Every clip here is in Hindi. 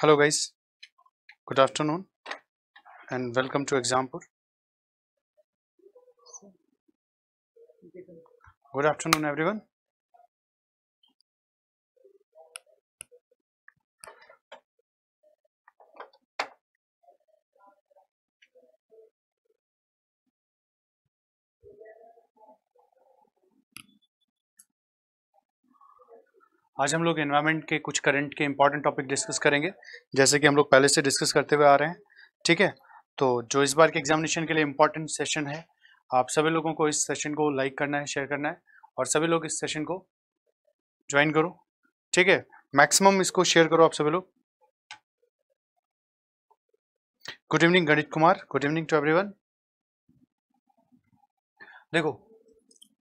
hello guys good afternoon and welcome to example good afternoon everyone आज हम लोग इन्वायरमेंट के कुछ करंट के इंपॉर्टेंट टॉपिक डिस्कस करेंगे जैसे कि हम लोग पहले से डिस्कस करते हुए आ रहे हैं ठीक है तो जो इस बार के एग्जामिनेशन के लिए इम्पॉर्टेंट सेशन है आप सभी लोगों को इस सेशन को लाइक करना है शेयर करना है और सभी लोग इस सेशन को ज्वाइन करो ठीक है मैक्सिमम इसको शेयर करो आप सभी लोग good evening Ganit Kumar good evening to every देखो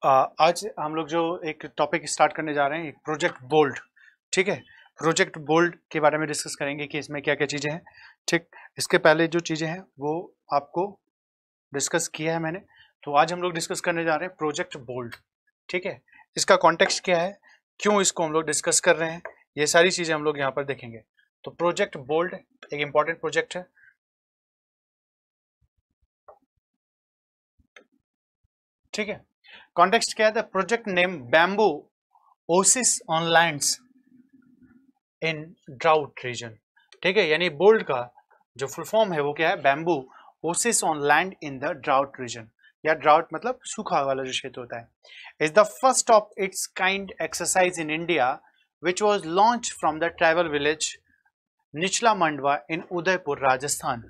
आज हम लोग जो एक टॉपिक स्टार्ट करने जा रहे हैं प्रोजेक्ट बोल्ड ठीक है प्रोजेक्ट बोल्ड के बारे में डिस्कस करेंगे कि इसमें क्या क्या चीज़ें हैं ठीक इसके पहले जो चीज़ें हैं वो आपको डिस्कस किया है मैंने तो आज हम लोग डिस्कस करने जा रहे हैं प्रोजेक्ट बोल्ड ठीक है इसका कॉन्टेक्स्ट क्या है क्यों इसको हम लोग डिस्कस कर रहे हैं ये सारी चीज़ें हम लोग यहाँ पर देखेंगे तो प्रोजेक्ट बोल्ड एक इम्पॉर्टेंट प्रोजेक्ट है ठीक है कॉन्टेक्स्ट क्या था project name bamboo oasis on lands in drought region ठीक है यानी बोल्ड का जो फुल फॉर्म है वो क्या है bamboo oasis on land in the drought region या ड्राउट मतलब सूखा वाला जो क्षेत्र होता है is the first of its kind exercise in India which was launch from the tribal village Nichla Mandwa इन उदयपुर राजस्थान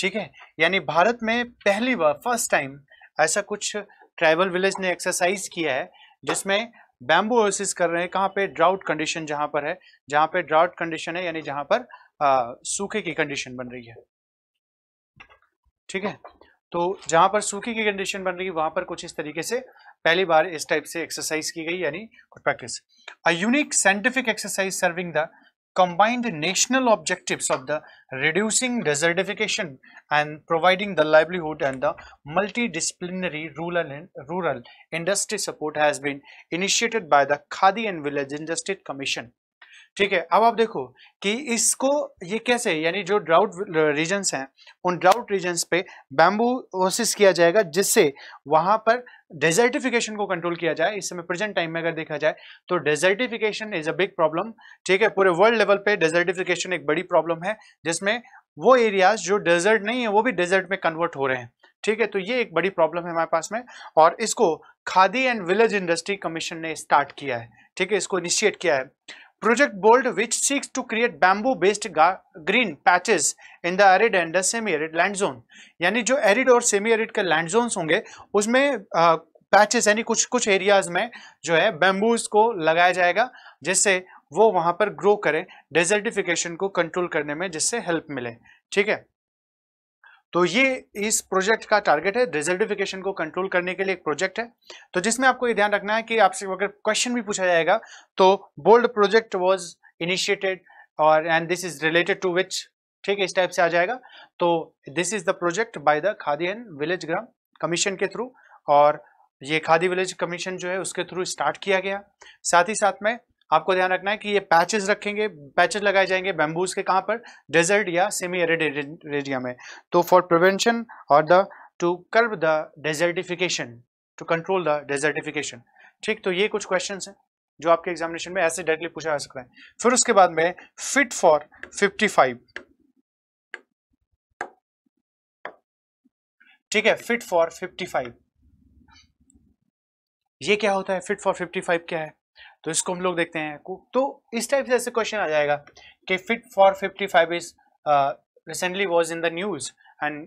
ठीक है यानी भारत में पहली बार फर्स्ट टाइम ऐसा कुछ ट्राइबल विलेज ने एक्सरसाइज किया है जिसमें बैम्बू हाउसेस कर रहे हैं कहाँ पे ड्राउट कंडीशन जहाँ पर है जहाँ पे ड्राउट कंडीशन है यानी जहाँ पर आ, सूखे की कंडीशन बन रही है ठीक है तो जहाँ पर सूखे की कंडीशन बन रही है वहाँ पर कुछ इस तरीके से पहली बार इस टाइप से एक्सरसाइज की गई यानी practice a unique scientific exercise serving the combined national objectives of the reducing desertification and providing the livelihood and the multidisciplinary rural and rural industry support has been initiated by the Khadi and Village Industry Commission ठीक है अब आप देखो कि इसको ये कैसे यानी जो ड्राउट रीजन्स हैं उन ड्राउट रीजन्स पे बैम्बू ओसिस किया जाएगा जिससे वहां पर डेजर्टिफिकेशन को कंट्रोल किया जाए इस समय प्रेजेंट टाइम में अगर देखा जाए तो desertification is a big problem ठीक है पूरे वर्ल्ड लेवल पे डेजर्टिफिकेशन एक बड़ी प्रॉब्लम है जिसमें वो एरियाज जो डेजर्ट नहीं है वो भी डेजर्ट में कन्वर्ट हो रहे हैं ठीक है तो ये एक बड़ी प्रॉब्लम है हमारे पास में और इसको Khadi and village industry commission ने स्टार्ट किया है ठीक है इसको इनिशिएट किया है Project BOLD which seeks to create bamboo based green patches in the arid and the semi arid land zone यानी जो arid और semi arid के land zones होंगे उसमें पैचेस यानी कुछ कुछ एरियाज में जो है बैम्बूज को लगाया जाएगा जिससे वो वहाँ पर ग्रो करें डेजर्टिफिकेशन को कंट्रोल करने में जिससे हेल्प मिले ठीक है तो ये इस प्रोजेक्ट का टारगेट है रिजर्टिफिकेशन को कंट्रोल करने के लिए एक प्रोजेक्ट है तो जिसमें आपको ये ध्यान रखना है कि आपसे अगर क्वेश्चन भी पूछा जाएगा तो बोल्ड प्रोजेक्ट वॉज इनिशिएटेड और and this is related to which ठीक है इस टाइप से आ जाएगा तो this is the project by the Khadi and village ग्राम कमीशन के थ्रू और ये खादी विलेज कमीशन जो है उसके थ्रू स्टार्ट किया गया साथ ही साथ में आपको ध्यान रखना है कि ये पैचेस रखेंगे पैचेस लगाए जाएंगे बैम्बूज के कहाँ पर डेजर्ट या सेमी एरिड एरिया में तो फॉर प्रिवेंशन और the to curve the desertification to control the desertification ठीक तो ये कुछ क्वेश्चन हैं जो आपके एग्जामिनेशन में ऐसे डायरेक्टली पूछा जा सकता है फिर उसके बाद में फिट फॉर फाइव ठीक है फिट फॉर फाइव ये क्या होता है फिट फॉर फाइव क्या है तो इसको हम लोग देखते हैं तो इस टाइप से ऐसे क्वेश्चन आ जाएगा कि fit for fifty five is recently was in the news and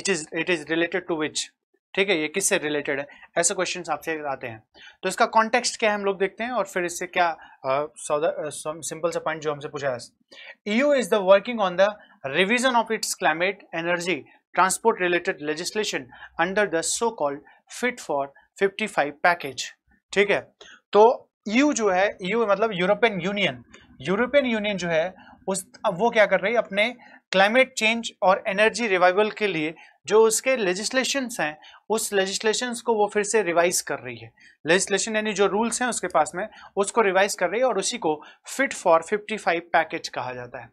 it is it is related to which ठीक है ये किससे रिलेटेड है ऐसे क्वेश्चन आपसे आते हैं तो इसका कॉन्टेक्स्ट क्या है हम लोग देखते हैं और फिर इससे क्या uh, सिंपल uh, सा पॉइंट जो हमसे पूछा है EU is the working on the revision of its climate energy transport related legislation under the so called fit for 55 package ठीक है तो यू जो है यू मतलब यूरोपियन यूनियन यूरोपियन यूनियन जो है उस अब वो क्या कर रही है अपने क्लाइमेट चेंज और एनर्जी रिवाइवल के लिए जो उसके लेजिस्लेशंस हैं उस लेजिस्लेशंस को वो फिर से रिवाइज कर रही है लेजिस्लेशन यानी जो रूल्स हैं उसके पास में उसको रिवाइज कर रही है और उसी को फिट फॉर 55 पैकेज कहा जाता है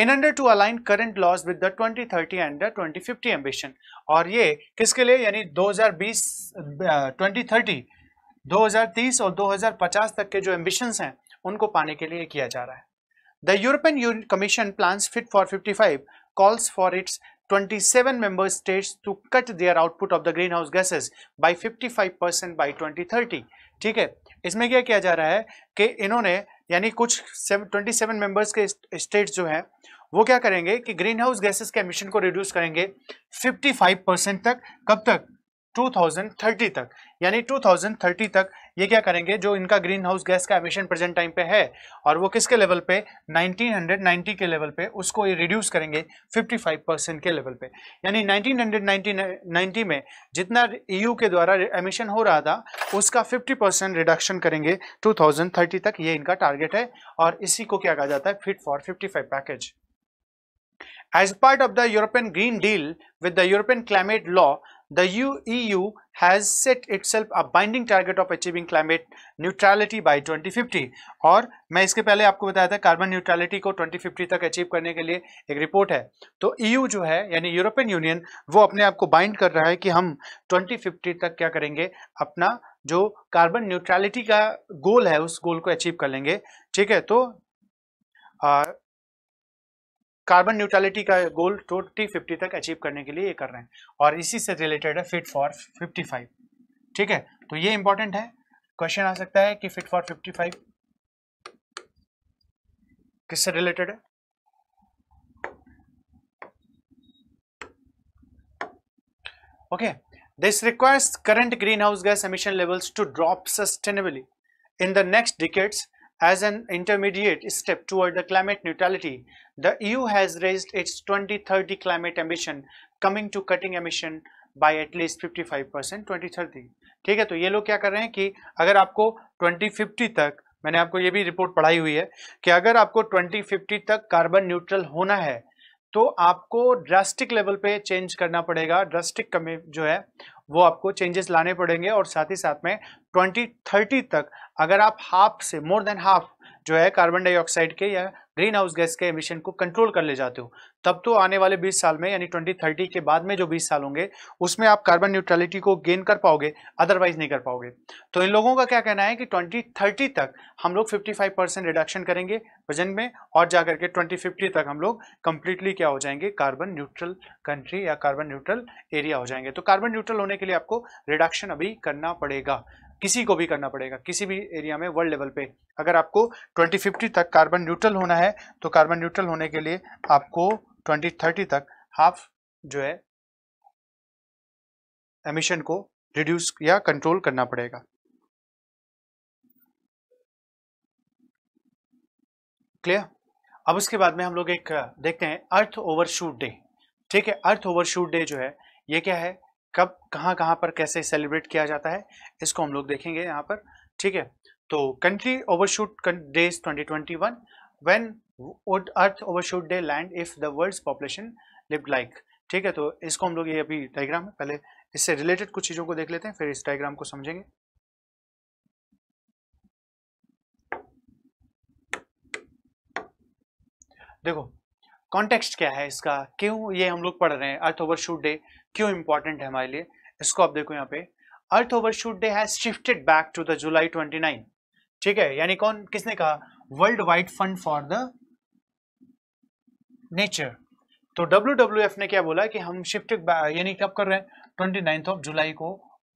in order to align current laws with the 2030 and the fifty ambition और ये किसके लिए यानी 2020 ट्वेंटी 2030 2030 और 2050 तक के जो एम्बिशंस हैं उनको पाने के लिए किया जा रहा है the European Commission plan fit for 55 calls for its 27 their output of the green house gases by fifty five percent by twenty thirty ठीक है इसमें क्या किया जा रहा है कि इन्होंने यानी कुछ 27 मेंबर्स के स्टेट्स जो हैं वो क्या करेंगे कि ग्रीन हाउस गैसेस के एमिशन को रिड्यूस करेंगे 55 परसेंट तक कब तक 2030 तक यानी 2030 तक ये क्या करेंगे जो इनका ग्रीन हाउस गैस का एमिशन प्रेजेंट टाइम पे है और वो किसके लेवल पे 1990 के लेवल पे उसको ये रिड्यूस करेंगे 55 परसेंट के लेवल पे यानी 1990 में जितना ईयू e के द्वारा एमिशन हो रहा था उसका 50 परसेंट रिडक्शन करेंगे 2030 तक ये इनका टारगेट है और इसी को क्या कहा जाता है fit for fifty package as part of the European green deal with the European climate law the EU e has set itself a binding target of achieving climate neutrality by 2050 और मैं इसके पहले आपको बताया था कार्बन न्यूट्रलिटी को 2050 तक अचीव करने के लिए एक रिपोर्ट है तो EU जो है यानी यूरोपियन यूनियन वो अपने आप को बाइंड कर रहा है कि हम 2050 तक क्या करेंगे अपना जो कार्बन न्यूट्रलिटी का गोल है उस गोल को अचीव कर लेंगे ठीक है तो आ, कार्बन न्यूट्रलिटी का गोल ट्वेंटी फिफ्टी तक अचीव करने के लिए ये कर रहे हैं और इसी से रिलेटेड है फिट फॉर फिफ्टी फाइव ठीक है तो ये इंपॉर्टेंट है क्वेश्चन आ सकता है कि फिट फॉर फिफ्टी फाइव किससे रिलेटेड है okay this requires current green house gas emission levels to drop sustainably in the next decades As an intermediate step toward the climate neutrality, the EU has raised its 2030 climate ambition coming to cutting emission by at least 55 percent twenty ठीक है तो ये लोग क्या कर रहे हैं कि अगर आपको 2050 तक मैंने आपको ये भी रिपोर्ट पढ़ाई हुई है कि अगर आपको 2050 तक कार्बन न्यूट्रल होना है तो आपको ड्रास्टिक लेवल पे चेंज करना पड़ेगा ड्रास्टिक कमी जो है वो आपको चेंजेस लाने पड़ेंगे और साथ ही साथ में 2030 तक अगर आप हाफ से मोर देन हाफ जो है कार्बन डाइऑक्साइड के या ग्रीन हाउस गैस के एमिशन को कंट्रोल कर ले जाते हो तब तो आने वाले 20 साल में यानी 2030 के बाद में जो 20 साल होंगे उसमें आप कार्बन न्यूट्रलिटी को गेन कर पाओगे अदरवाइज नहीं कर पाओगे तो इन लोगों का क्या कहना है कि 2030 तक हम लोग 55 परसेंट रिडक्शन करेंगे वजन में और जाकर के 2050 तक हम लोग कंप्लीटली क्या हो जाएंगे कार्बन न्यूट्रल कंट्री या कार्बन न्यूट्रल एरिया हो जाएंगे तो कार्बन न्यूट्रल होने के लिए आपको रिडक्शन अभी करना पड़ेगा किसी को भी करना पड़ेगा किसी भी एरिया में वर्ल्ड लेवल पे अगर आपको 2050 तक कार्बन न्यूट्रल होना है तो कार्बन न्यूट्रल होने के लिए आपको ट्वेंटी थर्टी तक हाफ जो है एमिशन को रिड्यूस या कंट्रोल करना पड़ेगा क्लियर अब उसके बाद में हम लोग एक देखते हैं अर्थ ओवरशूट डे ठीक है अर्थ ओवरशूट डे जो है ये क्या है कब कहां कहां पर कैसे सेलिब्रेट किया जाता है इसको हम लोग देखेंगे यहां पर ठीक है तो country overshoot days 2021 when earth overshoot day land if the world population lived like ठीक है तो इसको हम लोग ये अभी डायग्राम है पहले इससे रिलेटेड कुछ चीज़ों को देख लेते हैं फिर इस डायग्राम को समझेंगे देखो कॉन्टेक्स्ट क्या है इसका क्यों ये हम लोग पढ़ रहे हैं अर्थ ओवर शूट डे क्यों इंपॉर्टेंट है हमारे लिए इसको आप देखो यहाँ पे earth overshoot day has shifted back to the July 29 ठीक है यानी कौन किसने कहा world wide fund for the nature तो डब्ल्यू ने क्या बोला कि हम शिफ्ट यानी कब कर रहे हैं ट्वेंटी ऑफ जुलाई को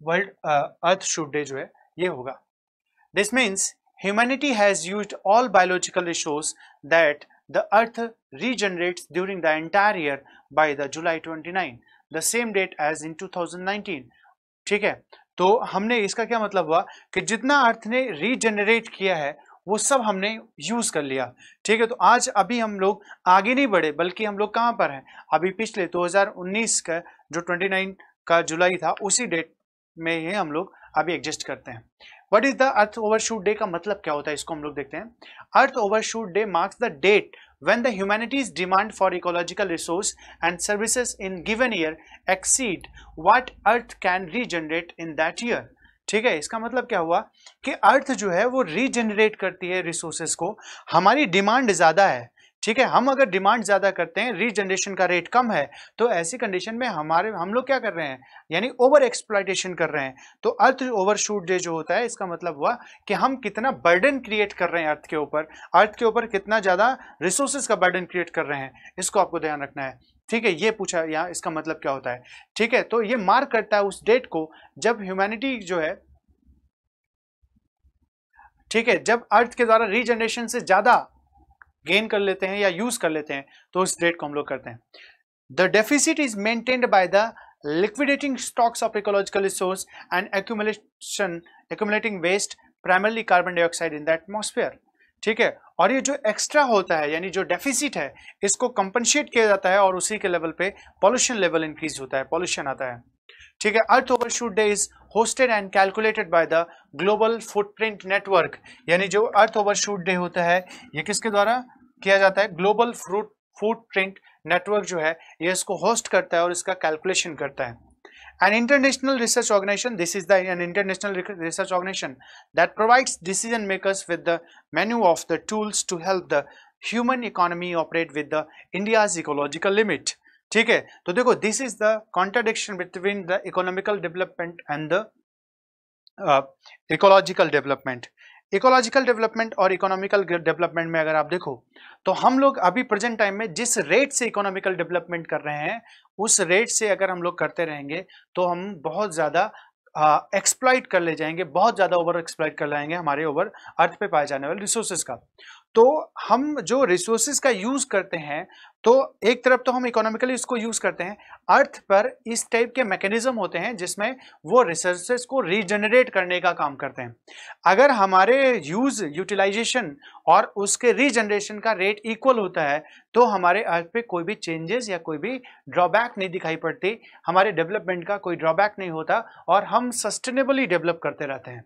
वर्ल्ड अर्थ शूट डे जो है ये होगा this means humanity has use all biological issues that the earth regenerates during the entire year by the July 29, the same date as in two thousand nineteen ठीक है तो हमने इसका क्या मतलब हुआ कि जितना अर्थ ने रीजनरेट किया है वो सब हमने यूज़ कर लिया ठीक है तो आज अभी हम लोग आगे नहीं बढ़े बल्कि हम लोग कहाँ पर हैं अभी पिछले 2019 का जो 29 का जुलाई था उसी डेट में ही हम लोग अभी एग्जिस्ट करते हैं what is the earth overshoot day का मतलब क्या होता है इसको हम लोग देखते हैं earth overshoot day marks the date when the humanity's demand for ecological resource and services in given year exceed what earth can regenerate in that year ठीक है इसका मतलब क्या हुआ कि अर्थ जो है वो रीजनरेट करती है रिसोर्सेज को हमारी डिमांड ज़्यादा है ठीक है हम अगर डिमांड ज़्यादा करते हैं रीजनरेशन का रेट कम है तो ऐसी कंडीशन में हमारे हम लोग क्या कर रहे हैं यानी ओवर एक्सप्लाइटेशन कर रहे हैं तो अर्थ ओवर शूट डे जो होता है इसका मतलब हुआ कि हम कितना बर्डन क्रिएट कर रहे हैं अर्थ के ऊपर अर्थ के ऊपर कितना ज़्यादा रिसोर्सेज का बर्डन क्रिएट कर रहे हैं इसको आपको ध्यान रखना है ठीक है ये पूछा यहाँ इसका मतलब क्या होता है ठीक है तो ये मार्क करता है उस डेट को जब ह्यूमैनिटी जो है ठीक है जब अर्थ के द्वारा रीजनरेशन से ज्यादा गेन कर लेते हैं या यूज कर लेते हैं तो उस डेट को हम लोग करते हैं the deficit is maintained by the liquidating stocks of ecological resource and accumulation accumulating waste primarily carbon dioxide in the atmosphere ठीक है और ये जो एक्स्ट्रा होता है यानी जो डेफिसिट है इसको कंपनशेट किया जाता है और उसी के लेवल पे पॉल्यूशन लेवल इंक्रीज होता है पॉल्यूशन आता है ठीक है earth overshoot day is hosted and calculated by the global footprint network यानी जो अर्थ ओवरशूट डे होता है ये किसके द्वारा किया जाता है ग्लोबल फ्रूट फूट नेटवर्क जो है ये इसको होस्ट करता है और इसका कैलकुलेशन करता है An international research organization, this is the, an international research organization that provides decision makers with the menu of the tools to help the human economy operate with the India's ecological limit. Okay. So, तो This is the contradiction between the economical development and the the uh, ecological ecological development और इकोनॉमिकल डेवलपमेंट में अगर आप देखो तो हम लोग अभी प्रेजेंट टाइम में जिस रेट से इकोनॉमिकल डेवलपमेंट कर रहे हैं उस रेट से अगर हम लोग करते रहेंगे तो हम बहुत ज़्यादा एक्सप्लाइट कर ले जाएंगे बहुत ज़्यादा ओवर एक्सप्लाइट कर लाएंगे हमारे ओवर अर्थ पे पाए जाने वाले रिसोर्सेज का तो हम जो रिसोर्सेज का यूज़ करते हैं तो एक तरफ तो हम इकोनॉमिकली इसको यूज़ करते हैं अर्थ पर इस टाइप के मैकेनिज्म होते हैं जिसमें वो रिसोर्सेज को रीजनरेट करने का काम करते हैं अगर हमारे यूज़ यूटिलाइजेशन और उसके रीजनरेशन का रेट इक्वल होता है तो हमारे अर्थ पे कोई भी चेंजेस या कोई भी ड्रॉबैक नहीं दिखाई पड़ती हमारे डेवलपमेंट का कोई ड्रॉबैक नहीं होता और हम सस्टेनेबली डेवलप करते रहते हैं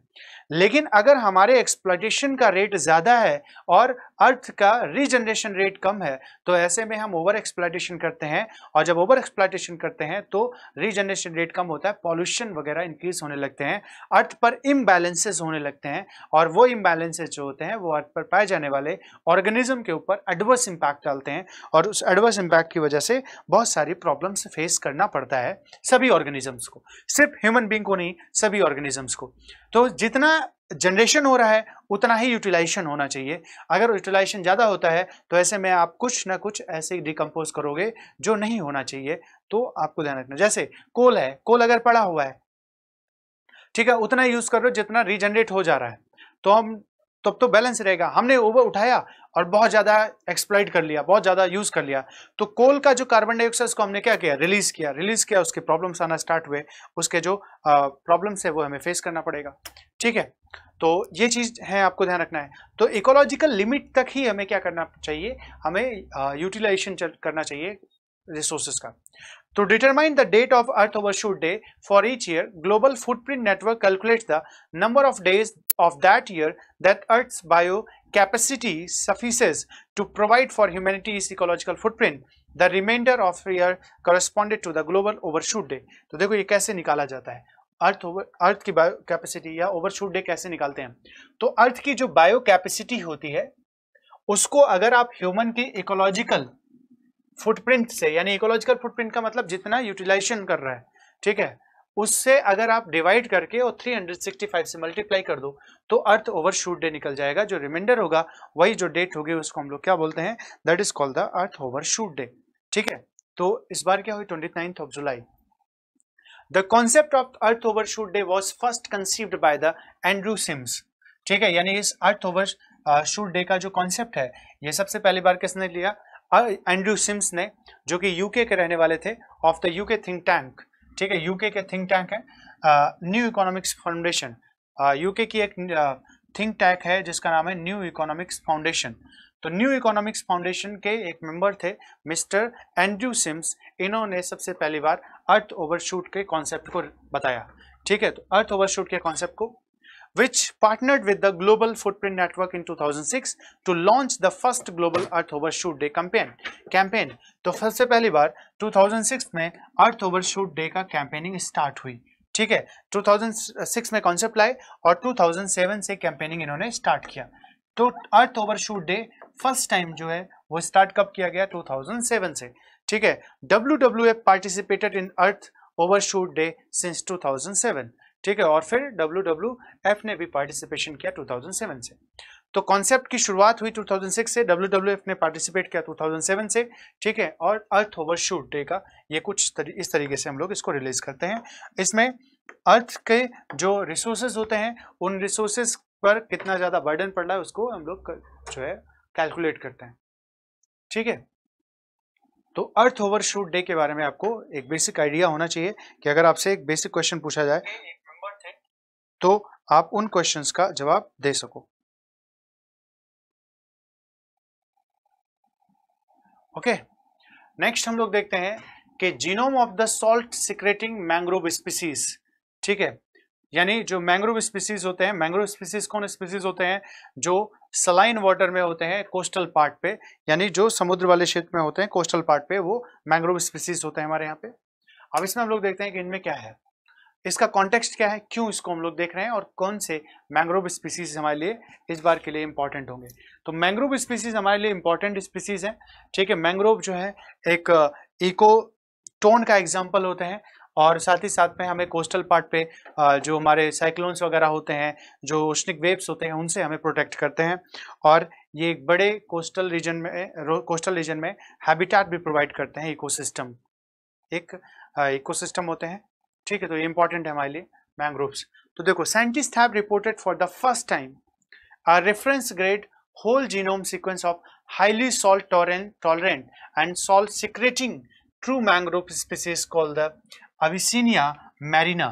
लेकिन अगर हमारे एक्सप्लाइटेशन का रेट ज़्यादा है और अर्थ का रीजनरेशन रेट कम है तो ऐसे में हम ओवर एक्सप्लाइटेशन करते हैं और जब ओवर एक्सप्लाइटेशन करते हैं तो रीजनरेशन रेट कम होता है पॉल्यूशन वगैरह इंक्रीज होने लगते हैं अर्थ पर इम्बैलेंसेज होने लगते हैं और वो इम्बैलेंसेज जो होते हैं वो अर्थ पर पाए जाने वाले ऑर्गेनिज्म के ऊपर एडवर्स इम्पैक्ट डालते हैं और उस एडवर्स इम्पैक्ट की वजह से बहुत सारी प्रॉब्लम्स फेस करना पड़ता है सभी ऑर्गेनिजम्स को सिर्फ ह्यूमन बींग को नहीं सभी ऑर्गेनिजम्स को तो जितना जनरेशन हो रहा है उतना ही यूटिलाइजेशन होना चाहिए अगर यूटिलाइजेशन ज़्यादा होता है तो ऐसे में आप कुछ ना कुछ ऐसे डिकम्पोज करोगे जो नहीं होना चाहिए तो आपको ध्यान रखना जैसे कोल है कोल अगर पड़ा हुआ है ठीक है उतना यूज़ कर रहे हो जितना रीजनरेट हो जा रहा है तो हम तब तो बैलेंस रहेगा हमने ओवर उठाया और बहुत ज़्यादा एक्सप्लाइट कर लिया बहुत ज़्यादा यूज़ कर लिया तो कोल का जो कार्बन डाइऑक्साइड को हमने क्या किया रिलीज़ किया रिलीज़ किया उसके प्रॉब्लम्स आना स्टार्ट हुए उसके जो प्रॉब्लम्स है वो हमें फेस करना पड़ेगा ठीक है तो ये चीज़ है आपको ध्यान रखना है तो इकोलॉजिकल लिमिट तक ही हमें क्या करना चाहिए हमें यूटिलाइजेशन करना चाहिए रिसोर्सेज का To determine the date of Earth Overshoot Day for each year, Global Footprint Network calculates the number of days of that year that Earth's biocapacity suffices to provide for humanity's ecological footprint. The remainder of year corresponded to the Global Overshoot Day. तो देखो ये कैसे निकाला जाता है अर्थ ओवर अर्थ की बायो कैपेसिटी या ओवरशूट डे कैसे निकालते हैं तो अर्थ की जो बायो कैपेसिटी होती है उसको अगर आप ह्यूमन की इकोलॉजिकल फुटप्रिंट से यानी इकोलॉजिकल फुटप्रिंट का मतलब जितना यूटिलाइजेशन कर रहा है ठीक है उससे अगर आप डिवाइड करके और 365 से मल्टीप्लाई कर दो तो अर्थ ओवर शूट डे निकल जाएगा जो रिमाइंडर होगा वही जो डेट होगी उसको हम लोग क्या बोलते हैं that is called the earth overshoot day ठीक है तो इस बार क्या हुई twenty ninth of July the concept of earth overshoot day was first conceived by the Andrew Sims ठीक है यानी इस अर्थ ओवर शूट डे का जो कॉन्सेप्ट है ये सबसे पहली बार किसने लिया एंड्रू सिम्स ने जो कि यूके के रहने वाले थे of the UK think tank ठीक है यूके के थिंक टैंक है न्यू इकोनॉमिक्स फाउंडेशन यूके की एक थिंक टैंक है जिसका नाम है न्यू इकोनॉमिक्स फाउंडेशन तो न्यू इकोनॉमिक्स फाउंडेशन के एक मेंबर थे मिस्टर एंड्रू सिम्स इन्होंने सबसे पहली बार अर्थ ओवरशूट के कॉन्सेप्ट को बताया ठीक है तो अर्थ ओवरशूट के कॉन्सेप्ट को which partnered with the Global Footprint Network in 2006 to launch the first Global Earth Overshoot Day campaign. campaign. तो सबसे पहली बार 2006 में Earth Overshoot Day का कैंपेनिंग स्टार्ट हुई ठीक है 2006 में कॉन्सेप्ट लाए और 2007 से कैंपेनिंग इन्होंने स्टार्ट किया तो Earth Overshoot Day first time जो है वो स्टार्ट कब किया गया 2007 से ठीक है WWF participated in Earth Overshoot Day since 2007 ठीक है और फिर डब्ल्यू ने भी पार्टिसिपेशन किया 2007 से तो कॉन्सेप्ट की शुरुआत हुई 2006 से डब्ल्यू ने पार्टिसिपेट किया 2007 से ठीक है और अर्थ ओवर शूट डे का ये कुछ तरी, इस तरीके से हम लोग इसको रिलीज करते हैं इसमें अर्थ के जो रिसोर्सेज होते हैं उन रिसोर्सेज पर कितना ज़्यादा बर्डन पड़ रहा है उसको हम लोग जो है कैलकुलेट करते हैं ठीक है तो अर्थ ओवर शूट डे के बारे में आपको एक बेसिक आइडिया होना चाहिए कि अगर आपसे एक बेसिक क्वेश्चन पूछा जाए तो आप उन क्वेश्चंस का जवाब दे सको ओके okay. नेक्स्ट हम लोग देखते हैं कि genome of the salt secreting mangrove species ठीक है यानी जो मैंग्रोव स्पीसीज होते हैं मैंग्रोव स्पीसीज कौन स्पीसीज होते हैं जो सलाइन वाटर में होते हैं कोस्टल पार्ट पे यानी जो समुद्र वाले क्षेत्र में होते हैं कोस्टल पार्ट पे वो मैंग्रोव स्पीसीज होते हैं हमारे यहाँ पे अब इसमें हम लोग देखते हैं कि इनमें क्या है इसका कॉन्टेक्स्ट क्या है क्यों इसको हम लोग देख रहे हैं और कौन से मैंग्रोव स्पीसीज हमारे लिए इस बार के लिए इंपॉर्टेंट होंगे तो मैंग्रोव स्पीसीज हमारे लिए इंपॉर्टेंट स्पीसीज हैं ठीक है मैंग्रोव जो है एक इको uh, टोन का एग्जाम्पल होते हैं और साथ ही साथ में हमें कोस्टल पार्ट पे uh, जो हमारे साइक्लोन्स वगैरह होते हैं जो उष्णिक वेव्स होते हैं उनसे हमें प्रोटेक्ट करते हैं और ये एक बड़े कोस्टल रीजन में कोस्टल रीजन में हैबिटेट भी प्रोवाइड करते हैं इकोसिस्टम एक इकोसिस्टम uh, होते हैं ठीक है तो इंपॉर्टेंट है हमारे लिए मैंग्रोव्स तो देखो साइंटिस्ट है first time a reference grade whole genome sequence of highly salt torrent tolerant and salt secreting true mangrove species call the Avicennia marina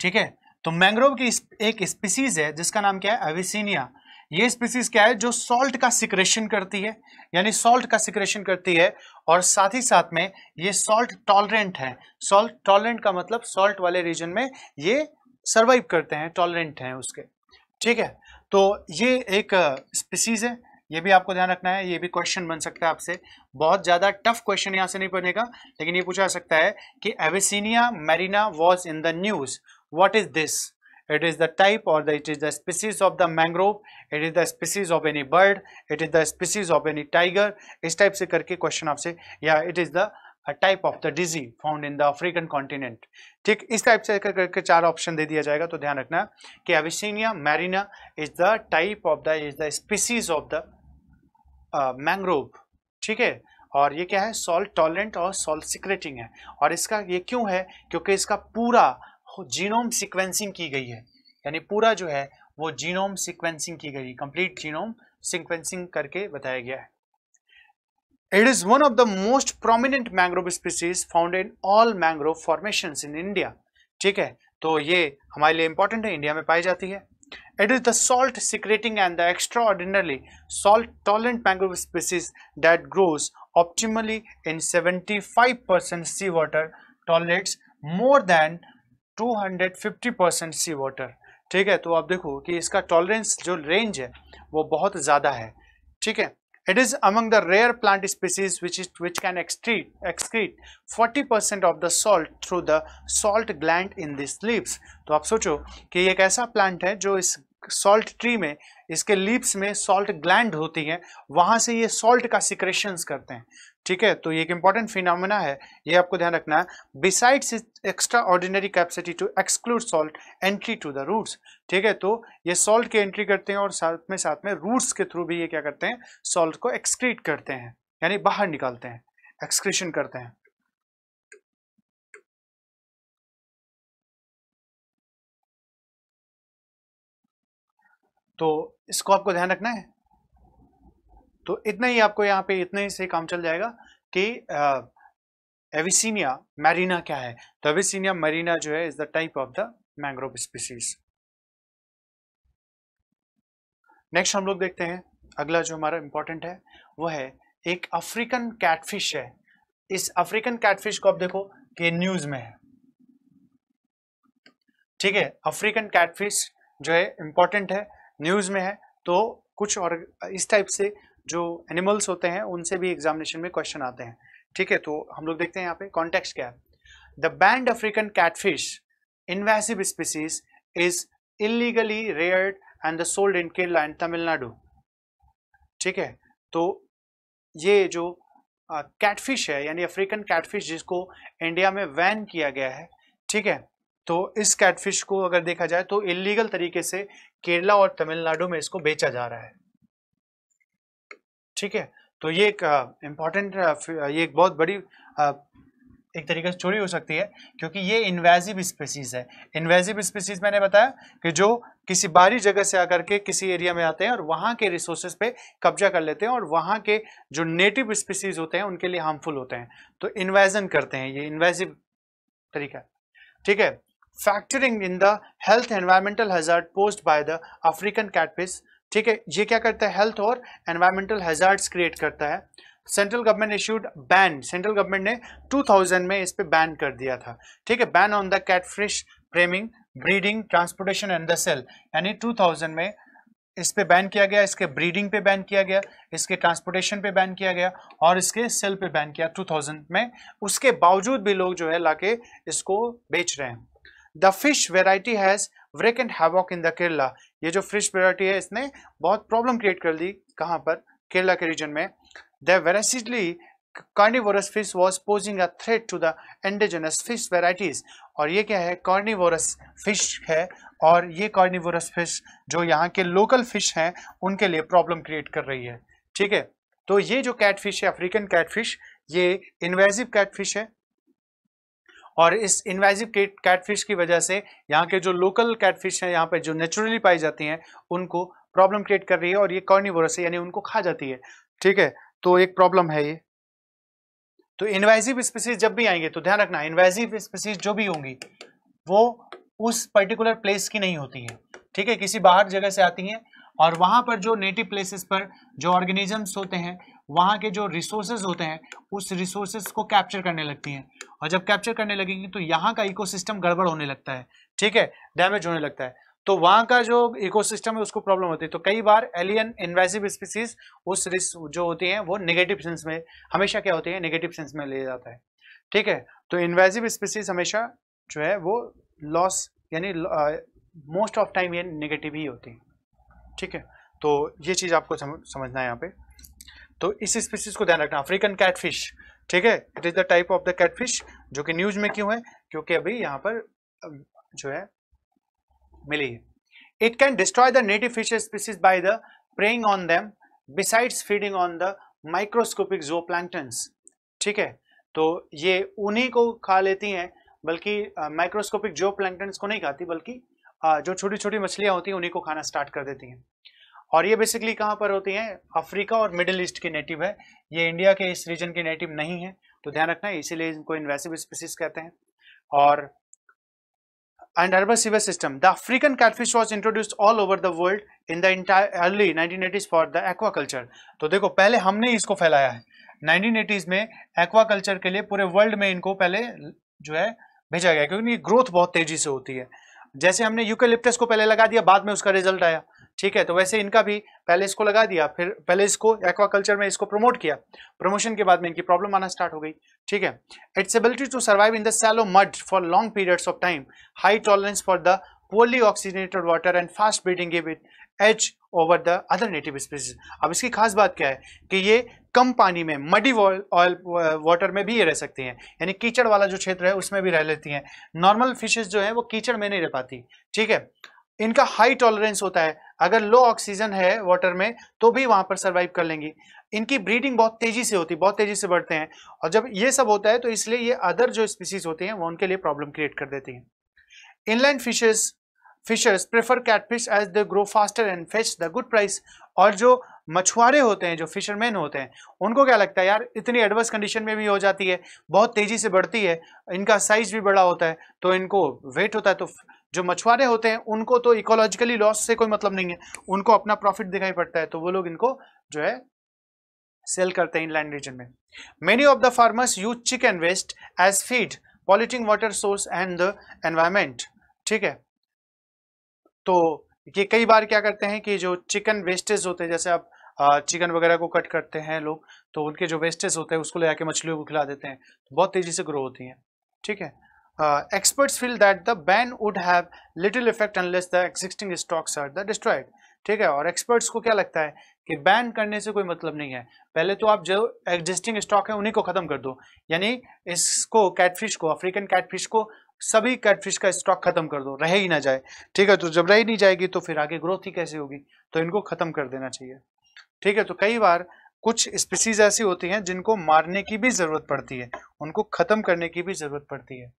ठीक है तो मैंग्रोव की एक स्पीसीज है जिसका नाम क्या है अविसिनिया ये स्पीसीज क्या है जो सॉल्ट का सिक्रेशन करती है यानी सॉल्ट का सिक्रेशन करती है और साथ ही साथ में ये सॉल्ट टॉलरेंट है सॉल्ट टॉलरेंट का मतलब सॉल्ट वाले रीजन में ये सर्वाइव करते हैं टॉलरेंट हैं उसके ठीक है तो ये एक स्पीसीज है ये भी आपको ध्यान रखना है ये भी क्वेश्चन बन सकता है आपसे बहुत ज़्यादा टफ क्वेश्चन यहाँ से नहीं बनेगा लेकिन ये पूछा सकता है कि Avicennia marina was in the news what is this it is the type or the, it is the species of the mangrove it is the species of any bird it is the species of any tiger इस type से करके question आपसे या it is the type of the disease found in the African continent ठीक इस टाइप से करके चार ऑप्शन दे दिया जाएगा तो ध्यान रखना कि Avicennia marina is the type of the is the species of the mangrove ठीक है और ये क्या है सॉल्ट टॉलरेंट और सॉल्ट सिक्रेटिंग है और इसका ये क्यों है क्योंकि इसका पूरा जीनोम सिक्वेंसिंग की गई है यानी पूरा जो है वो जीनोम सिक्वेंसिंग की गई कंप्लीट जीनोम सिक्वेंसिंग करके बताया गया है it is one of the most prominent mangrove species found in all mangrove formation in India ठीक है तो ये हमारे लिए इंपॉर्टेंट है इंडिया में पाई जाती है it is the salt secreting and the extraordinarily salt tolerant mangrove species that grows optimally in seventy five percent sea water tolerates more than 250 percent sea water ठीक है तो आप देखो कि इसका टॉलरेंस जो रेंज है वो बहुत ज़्यादा है ठीक है it is among the rare plant species which is which can extract excrete forty percent of the salt through the salt gland in this leaves तो आप सोचो कि एक ऐसा प्लांट है जो इस सॉल्ट ट्री में इसके लीप्स में सॉल्ट ग्लैंड होती है वहां से ये सॉल्ट का सिक्रेशंस करते हैं ठीक है तो ये एक इंपॉर्टेंट फिनोमिना है ये आपको ध्यान रखना है besides is extraordinary capacity to exclude salt entry to the roots ठीक है तो ये सॉल्ट की एंट्री करते हैं और साथ में साथ में रूट्स के थ्रू भी ये क्या करते हैं सॉल्ट को एक्सक्रीट करते हैं यानी बाहर निकालते हैं एक्सक्रीशन करते हैं तो इसको आपको ध्यान रखना है तो इतना ही आपको यहाँ पे इतने ही से काम चल जाएगा कि एविसिनिया मैरिना क्या है तो एविसिनिया मैरिना जो है is the type of the mangrove species next हम लोग देखते हैं अगला जो हमारा इंपॉर्टेंट है वो है एक अफ्रीकन कैटफिश है इस अफ्रीकन कैटफिश को आप देखो कि न्यूज में है ठीक है अफ्रीकन कैटफिश जो है इंपॉर्टेंट है न्यूज में है तो कुछ और इस टाइप से जो एनिमल्स होते हैं उनसे भी एग्जामिनेशन में क्वेश्चन आते हैं ठीक है तो हम लोग देखते हैं यहाँ पे कॉन्टेक्स्ट क्या है the banned African catfish invasive species is illegally reared and the sold in Kerala and Tamil Nadu ठीक है तो ये जो कैटफिश uh, है यानी अफ्रीकन कैटफिश जिसको इंडिया में वैन किया गया है ठीक है तो इस कैटफिश को अगर देखा जाए तो इलीगल तरीके से केरला और तमिलनाडु में इसको बेचा जा रहा है ठीक है तो ये एक इम्पॉर्टेंट ये एक बहुत बड़ी एक तरीके से चोरी हो सकती है क्योंकि ये इन्वेजिव स्पीसीज है इन्वेजिव स्पीसीज मैंने बताया कि जो किसी बाहरी जगह से आकर के किसी एरिया में आते हैं और वहाँ के रिसोर्सेज पे कब्जा कर लेते हैं और वहाँ के जो नेटिव स्पीसीज होते हैं उनके लिए हार्मफुल होते हैं तो इन्वेजन करते हैं ये इन्वेजिव तरीका ठीक है factoring in the health environmental hazard posed by the African catfish ठीक है ये क्या करता है हेल्थ और एनवायरमेंटल हैजार्ड्स क्रिएट करता है central government issued ban central government ने 2000 में इस पर बैन कर दिया था ठीक है ban on the catfish farming breeding transportation and the sale यानी 2000 में इस पे बैन किया गया इसके ब्रीडिंग पे बैन किया गया इसके ट्रांसपोर्टेशन पे बैन किया गया और इसके सेल पे बैन किया 2000 में उसके बावजूद भी लोग जो है लाके इसको बेच रहे हैं the fish variety has wreck and havoc in the Kerala ये जो फ्रिज प्रायोरिटी है इसने बहुत प्रॉब्लम क्रिएट कर दी कहाँ पर केरला के रीजन में the voraciously carnivorous fish was posing a threat to the indigenous fish varieties और ये क्या है कार्निवोरस फिश है और ये कार्निवोरस फिश जो यहाँ के लोकल फिश हैं उनके लिए प्रॉब्लम क्रिएट कर रही है ठीक है तो ये जो कैट फिश है अफ्रीकन कैट फिश ये इन्वेजिव कैट फिश है और इस इन्वेजिव कैटफिश की वजह से यहाँ के जो लोकल कैटफिश हैं यहाँ पर जो नेचुरली पाई जाती हैं उनको प्रॉब्लम क्रिएट कर रही है और ये कॉर्निवोरस है यानी उनको खा जाती है ठीक है तो एक प्रॉब्लम है ये तो इन्वेजिव स्पीसीज जब भी आएंगे तो ध्यान रखना इन्वेजिव स्पीसीज जो भी होंगी वो उस पर्टिकुलर प्लेस की नहीं होती है ठीक है किसी बाहर जगह से आती हैं और वहाँ पर जो नेटिव प्लेसेस पर जो ऑर्गेनिजम्स होते हैं वहाँ के जो रिसोर्सेज होते हैं उस रिसोर्सेज को कैप्चर करने लगती हैं और जब कैप्चर करने लगेंगी तो यहाँ का इकोसिस्टम गड़बड़ होने लगता है ठीक है डैमेज होने लगता है तो वहाँ का जो इकोसिस्टम है उसको प्रॉब्लम होती है तो कई बार एलियन इन्वेसिव स्पीसीज उस रिस जो होती हैं वो निगेटिव सेंस में हमेशा क्या होती है निगेटिव सेंस में ले जाता है ठीक है तो इन्वेसिव स्पीसीज हमेशा जो है वो लॉस यानी मोस्ट ऑफ टाइम ये निगेटिव ही होती है ठीक है तो ये चीज़ आपको समझना है यहाँ पे तो इस स्पीसीज को ध्यान रखना अफ्रीकन कैटफिश ठीक है it is the type of the catfish जो कि न्यूज में क्यों है क्योंकि अभी यहाँ पर जो है मिली है it can destroy the native fish species by the preying on them besides feeding on the microscopic zooplanktons ठीक है तो ये उन्हीं को खा लेती हैं बल्कि माइक्रोस्कोपिक जो प्लैंकटन्स को नहीं खाती बल्कि आ, जो छोटी छोटी मछलियां होती हैं उन्हीं को खाना स्टार्ट कर देती हैं और ये बेसिकली कहाँ पर होती हैं अफ्रीका और मिडिल ईस्ट की नेटिव है ये इंडिया के इस रीजन की नेटिव नहीं है तो ध्यान रखना है इसीलिए इनको इन्वेसिव स्पीसीज कहते हैं और and and sewer system the African catfish was introduced all over the world in the entire early 1980s for the aquaculture तो देखो पहले हमने इसको फैलाया है एटीज में एक्वाकल्चर के लिए पूरे वर्ल्ड में इनको पहले जो है भेजा गया क्योंकि ग्रोथ बहुत तेजी से होती है जैसे हमने यूकेलिप्टस को पहले लगा दिया बाद में उसका रिजल्ट आया ठीक है तो वैसे इनका भी पहले इसको लगा दिया फिर पहले इसको एक्वाकल्चर में इसको प्रमोट किया प्रमोशन के बाद में इनकी प्रॉब्लम आना स्टार्ट हो गई ठीक है its ability to survive in the shallow mud for long periods of time high tolerance for the poorly oxygenated water and fast breeding with edge over the other native species अब इसकी खास बात क्या है कि ये कम पानी में मडी ऑयल वाटर में भी ये रह सकती हैं यानी कीचड़ वाला जो क्षेत्र है उसमें भी रह लेती हैं नॉर्मल फिशेज जो है वो कीचड़ में नहीं रह पाती ठीक है इनका हाई टॉलरेंस होता है अगर लो ऑक्सीजन है वाटर में तो भी वहां पर सर्वाइव कर लेंगी इनकी ब्रीडिंग बहुत तेजी से होती है बहुत तेजी से बढ़ते हैं और जब ये सब होता है तो इसलिए ये अदर जो स्पीसीज होती हैं वो उनके लिए प्रॉब्लम क्रिएट कर देती हैं inland fishes fishers prefer catfish as they grow faster and fetch the good price और जो मछुआरे होते हैं जो फिशरमैन होते हैं उनको क्या लगता है यार इतनी एडवर्स कंडीशन में भी हो जाती है बहुत तेज़ी से बढ़ती है इनका साइज भी बड़ा होता है तो इनको वेट होता है तो जो मछुआरे होते हैं उनको तो इकोलॉजिकली लॉस से कोई मतलब नहीं है उनको अपना प्रॉफिट दिखाई पड़ता है तो वो लोग इनको जो है सेल करते हैं इनलैंड रीजन में many of the farmers use chicken waste as feed polluting water source and the environment ठीक है तो ये कई बार क्या करते हैं कि जो चिकन वेस्टेज होते हैं जैसे आप चिकन वगैरह को कट करते हैं लोग तो उनके जो वेस्टेज होते हैं उसको ले आके मछलियों को खिला देते हैं तो बहुत तेज़ी से ग्रो होती हैं ठीक है uh, experts feel that the ban would have little effect unless the existing stocks are the destroyed ठीक है और एक्सपर्ट्स को क्या लगता है कि बैन करने से कोई मतलब नहीं है पहले तो आप जो एग्जिस्टिंग स्टॉक है उन्हीं को ख़त्म कर दो यानी इसको कैटफिश को अफ्रीकन कैटफिश को सभी कैटफिश का स्टॉक खत्म कर दो रहे ही ना जाए ठीक है तो जब ही नहीं जाएगी तो फिर आगे ग्रोथ ही कैसे होगी तो इनको खत्म कर देना चाहिए ठीक है तो कई बार कुछ स्पीसीज ऐसी होती हैं जिनको मारने की भी ज़रूरत पड़ती है उनको ख़त्म करने की भी ज़रूरत पड़ती है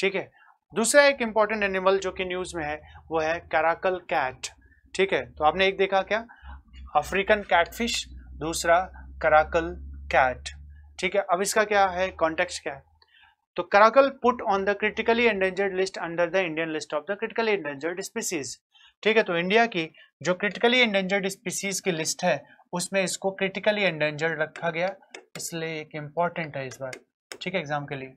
ठीक है दूसरा एक इंपॉर्टेंट एनिमल जो कि न्यूज में है वो है कैराकल कैट ठीक है तो आपने एक देखा क्या अफ्रीकन कैटफिश दूसरा कराकल कैट ठीक है अब इसका क्या है कॉन्टेक्स्ट क्या है तो caracal put on the critically endangered list under the Indian list of the critically endangered species ठीक है तो इंडिया की जो क्रिटिकली एंडेंजर्ड स्पीसीज की लिस्ट है उसमें इसको क्रिटिकली एंडेंजर्ड रखा गया इसलिए एक इंपॉर्टेंट है इस बार ठीक है एग्जाम के लिए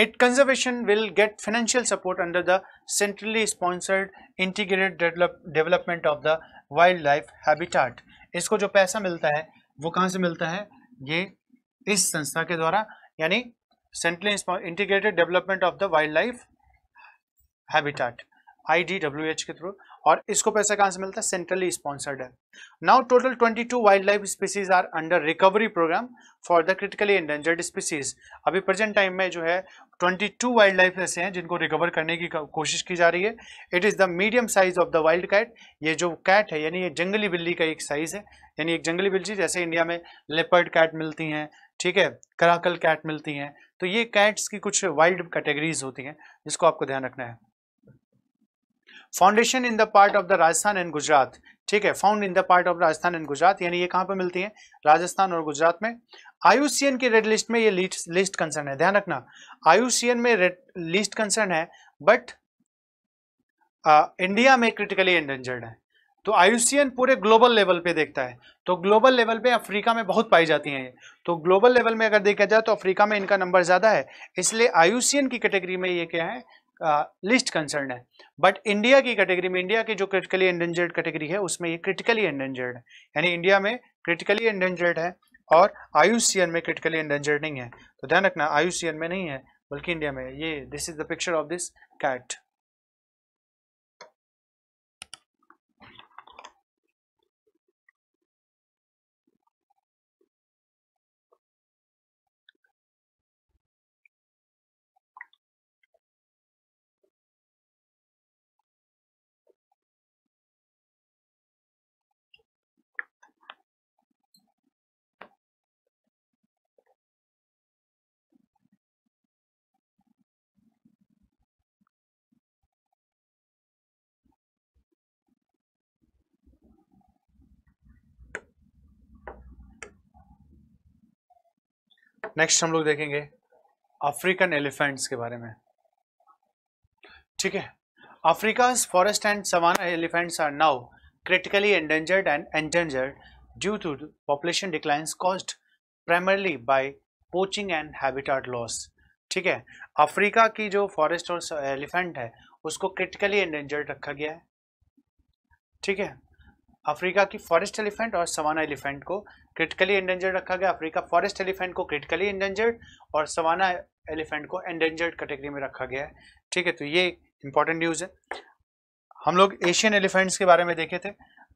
Aid conservation will get financial support under the centrally sponsored integrated develop, development of the wildlife habitat. इसको जो पैसा मिलता है वो कहाँ से मिलता है ये इस संस्था के द्वारा यानी central integrated development of the wildlife habitat I D W H के थ्रू और इसको पैसा कहाँ से मिलता है सेंट्रली स्पॉन्सर्ड है now total 22 wildlife species are under recovery programme for the critically endangered species अभी प्रेजेंट टाइम में जो है 22 वाइल्ड लाइफ ऐसे हैं जिनको रिकवर करने की कोशिश की जा रही है it is the medium size of the wild cat ये जो कैट है यानी ये जंगली बिल्ली का एक साइज है यानी एक जंगली बिल्ली जैसे इंडिया में लेपर्ड कैट मिलती हैं ठीक है कराकल कैट मिलती हैं तो ये कैट्स की कुछ वाइल्ड कैटेगरीज होती हैं जिसको आपको ध्यान रखना है foundation in the part of the Rajasthan and Gujarat ठीक है found in the part of Rajasthan and Gujarat यानी ये कहाँ पे मिलती हैं राजस्थान और गुजरात में आयुसीएन की रेड लिस्ट में ये लिस्ट कंसर्न है ध्यान रखना आयुसीएन में रेड लिस्ट कंसर्न है बट इंडिया में क्रिटिकली एंडेंजर्ड है तो आयुसीएन पूरे ग्लोबल लेवल पे देखता है तो ग्लोबल लेवल पे अफ्रीका में बहुत पाई जाती हैं ये तो ग्लोबल लेवल में अगर देखा जाए तो अफ्रीका में इनका नंबर ज़्यादा है इसलिए आयुसीएन की कैटेगरी में ये क्या है लिस्ट कंसर्न है बट इंडिया की कैटेगरी में इंडिया की जो क्रिटिकली एंडेंजर्ड कैटेगरी है उसमें ये क्रिटिकली एंडेंजर्ड है यानी इंडिया में क्रिटिकली एंडेंजर्ड है और आई में क्रिटिकली इंडेंजर्ड नहीं है तो ध्यान रखना आई में नहीं है बल्कि इंडिया में ये this is the picture of this cat next हम लोग देखेंगे अफ्रीकन एलिफेंट्स के बारे में ठीक है Africa forest and savanna elephants are now critically endangered and endangered due to population declines caused primarily by poaching and habitat loss ठीक है अफ्रीका की जो फॉरेस्ट और एलिफेंट है उसको क्रिटिकली एंडेंजर्ड रखा गया है ठीक है अफ्रीका की फॉरेस्ट एलिफेंट और सवाना एलिफेंट को क्रिटिकली एंडेंजर्ड रखा गया अफ्रीका फॉरेस्ट एलिफेंट को क्रिटिकली एंडेंजर्ड और सवाना एलिफेंट को एंडेंजर्ड कैटेगरी में रखा गया है ठीक है तो ये इंपॉर्टेंट न्यूज़ है हम लोग एशियन एलिफेंट्स के बारे में देखे थे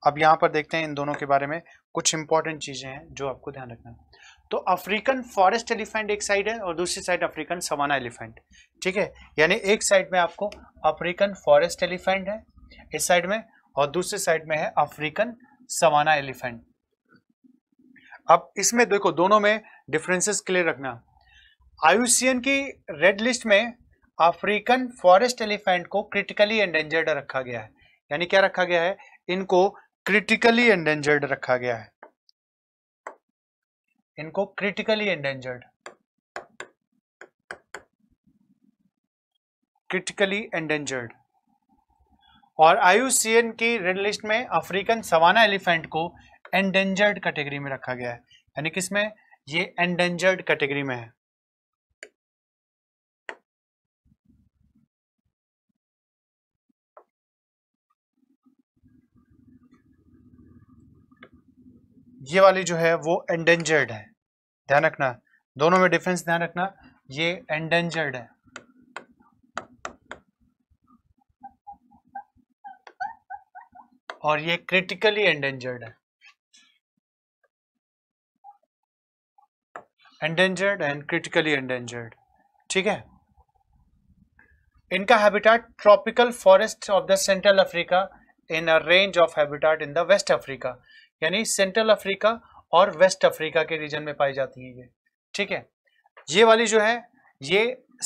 अब यहाँ पर देखते हैं इन दोनों के बारे में कुछ इंपॉर्टेंट चीज़ें हैं जो आपको ध्यान रखना है तो अफ्रीकन फॉरेस्ट एलिफेंट एक साइड है और दूसरी साइड अफ्रीकन सवाना एलिफेंट ठीक है यानी एक साइड में आपको अफ्रीकन फॉरेस्ट एलिफेंट है इस साइड में और दूसरे साइड में है अफ्रीकन सवाना एलिफेंट अब इसमें देखो दोनों में डिफरेंसेस क्लियर रखना आयुसियन की रेड लिस्ट में अफ्रीकन फॉरेस्ट एलिफेंट को क्रिटिकली एंडेंजर्ड रखा गया है यानी क्या रखा गया है इनको क्रिटिकली एंडेंजर्ड रखा गया है इनको क्रिटिकली एंडेंजर्ड क्रिटिकली एंडेंजर्ड और आयुसीएन की रेड लिस्ट में अफ्रीकन सवाना एलिफेंट को एंडेंजर्ड कैटेगरी में रखा गया है यानी किसमें ये एंडेंजर्ड कैटेगरी में है ये वाली जो है वो एंडेंजर्ड है ध्यान रखना दोनों में डिफरेंस ध्यान रखना ये एंडेंजर्ड है और ये क्रिटिकली एंडेंजर्ड है एंडेंजर्ड एंड क्रिटिकली एंडेंजर्ड ठीक है इनका habitat tropical forest of the central Africa in a range of habitat in the west Africa यानी सेंट्रल अफ्रीका और वेस्ट अफ्रीका के रीजन में पाई जाती हैं ये ठीक है ये वाली जो है ये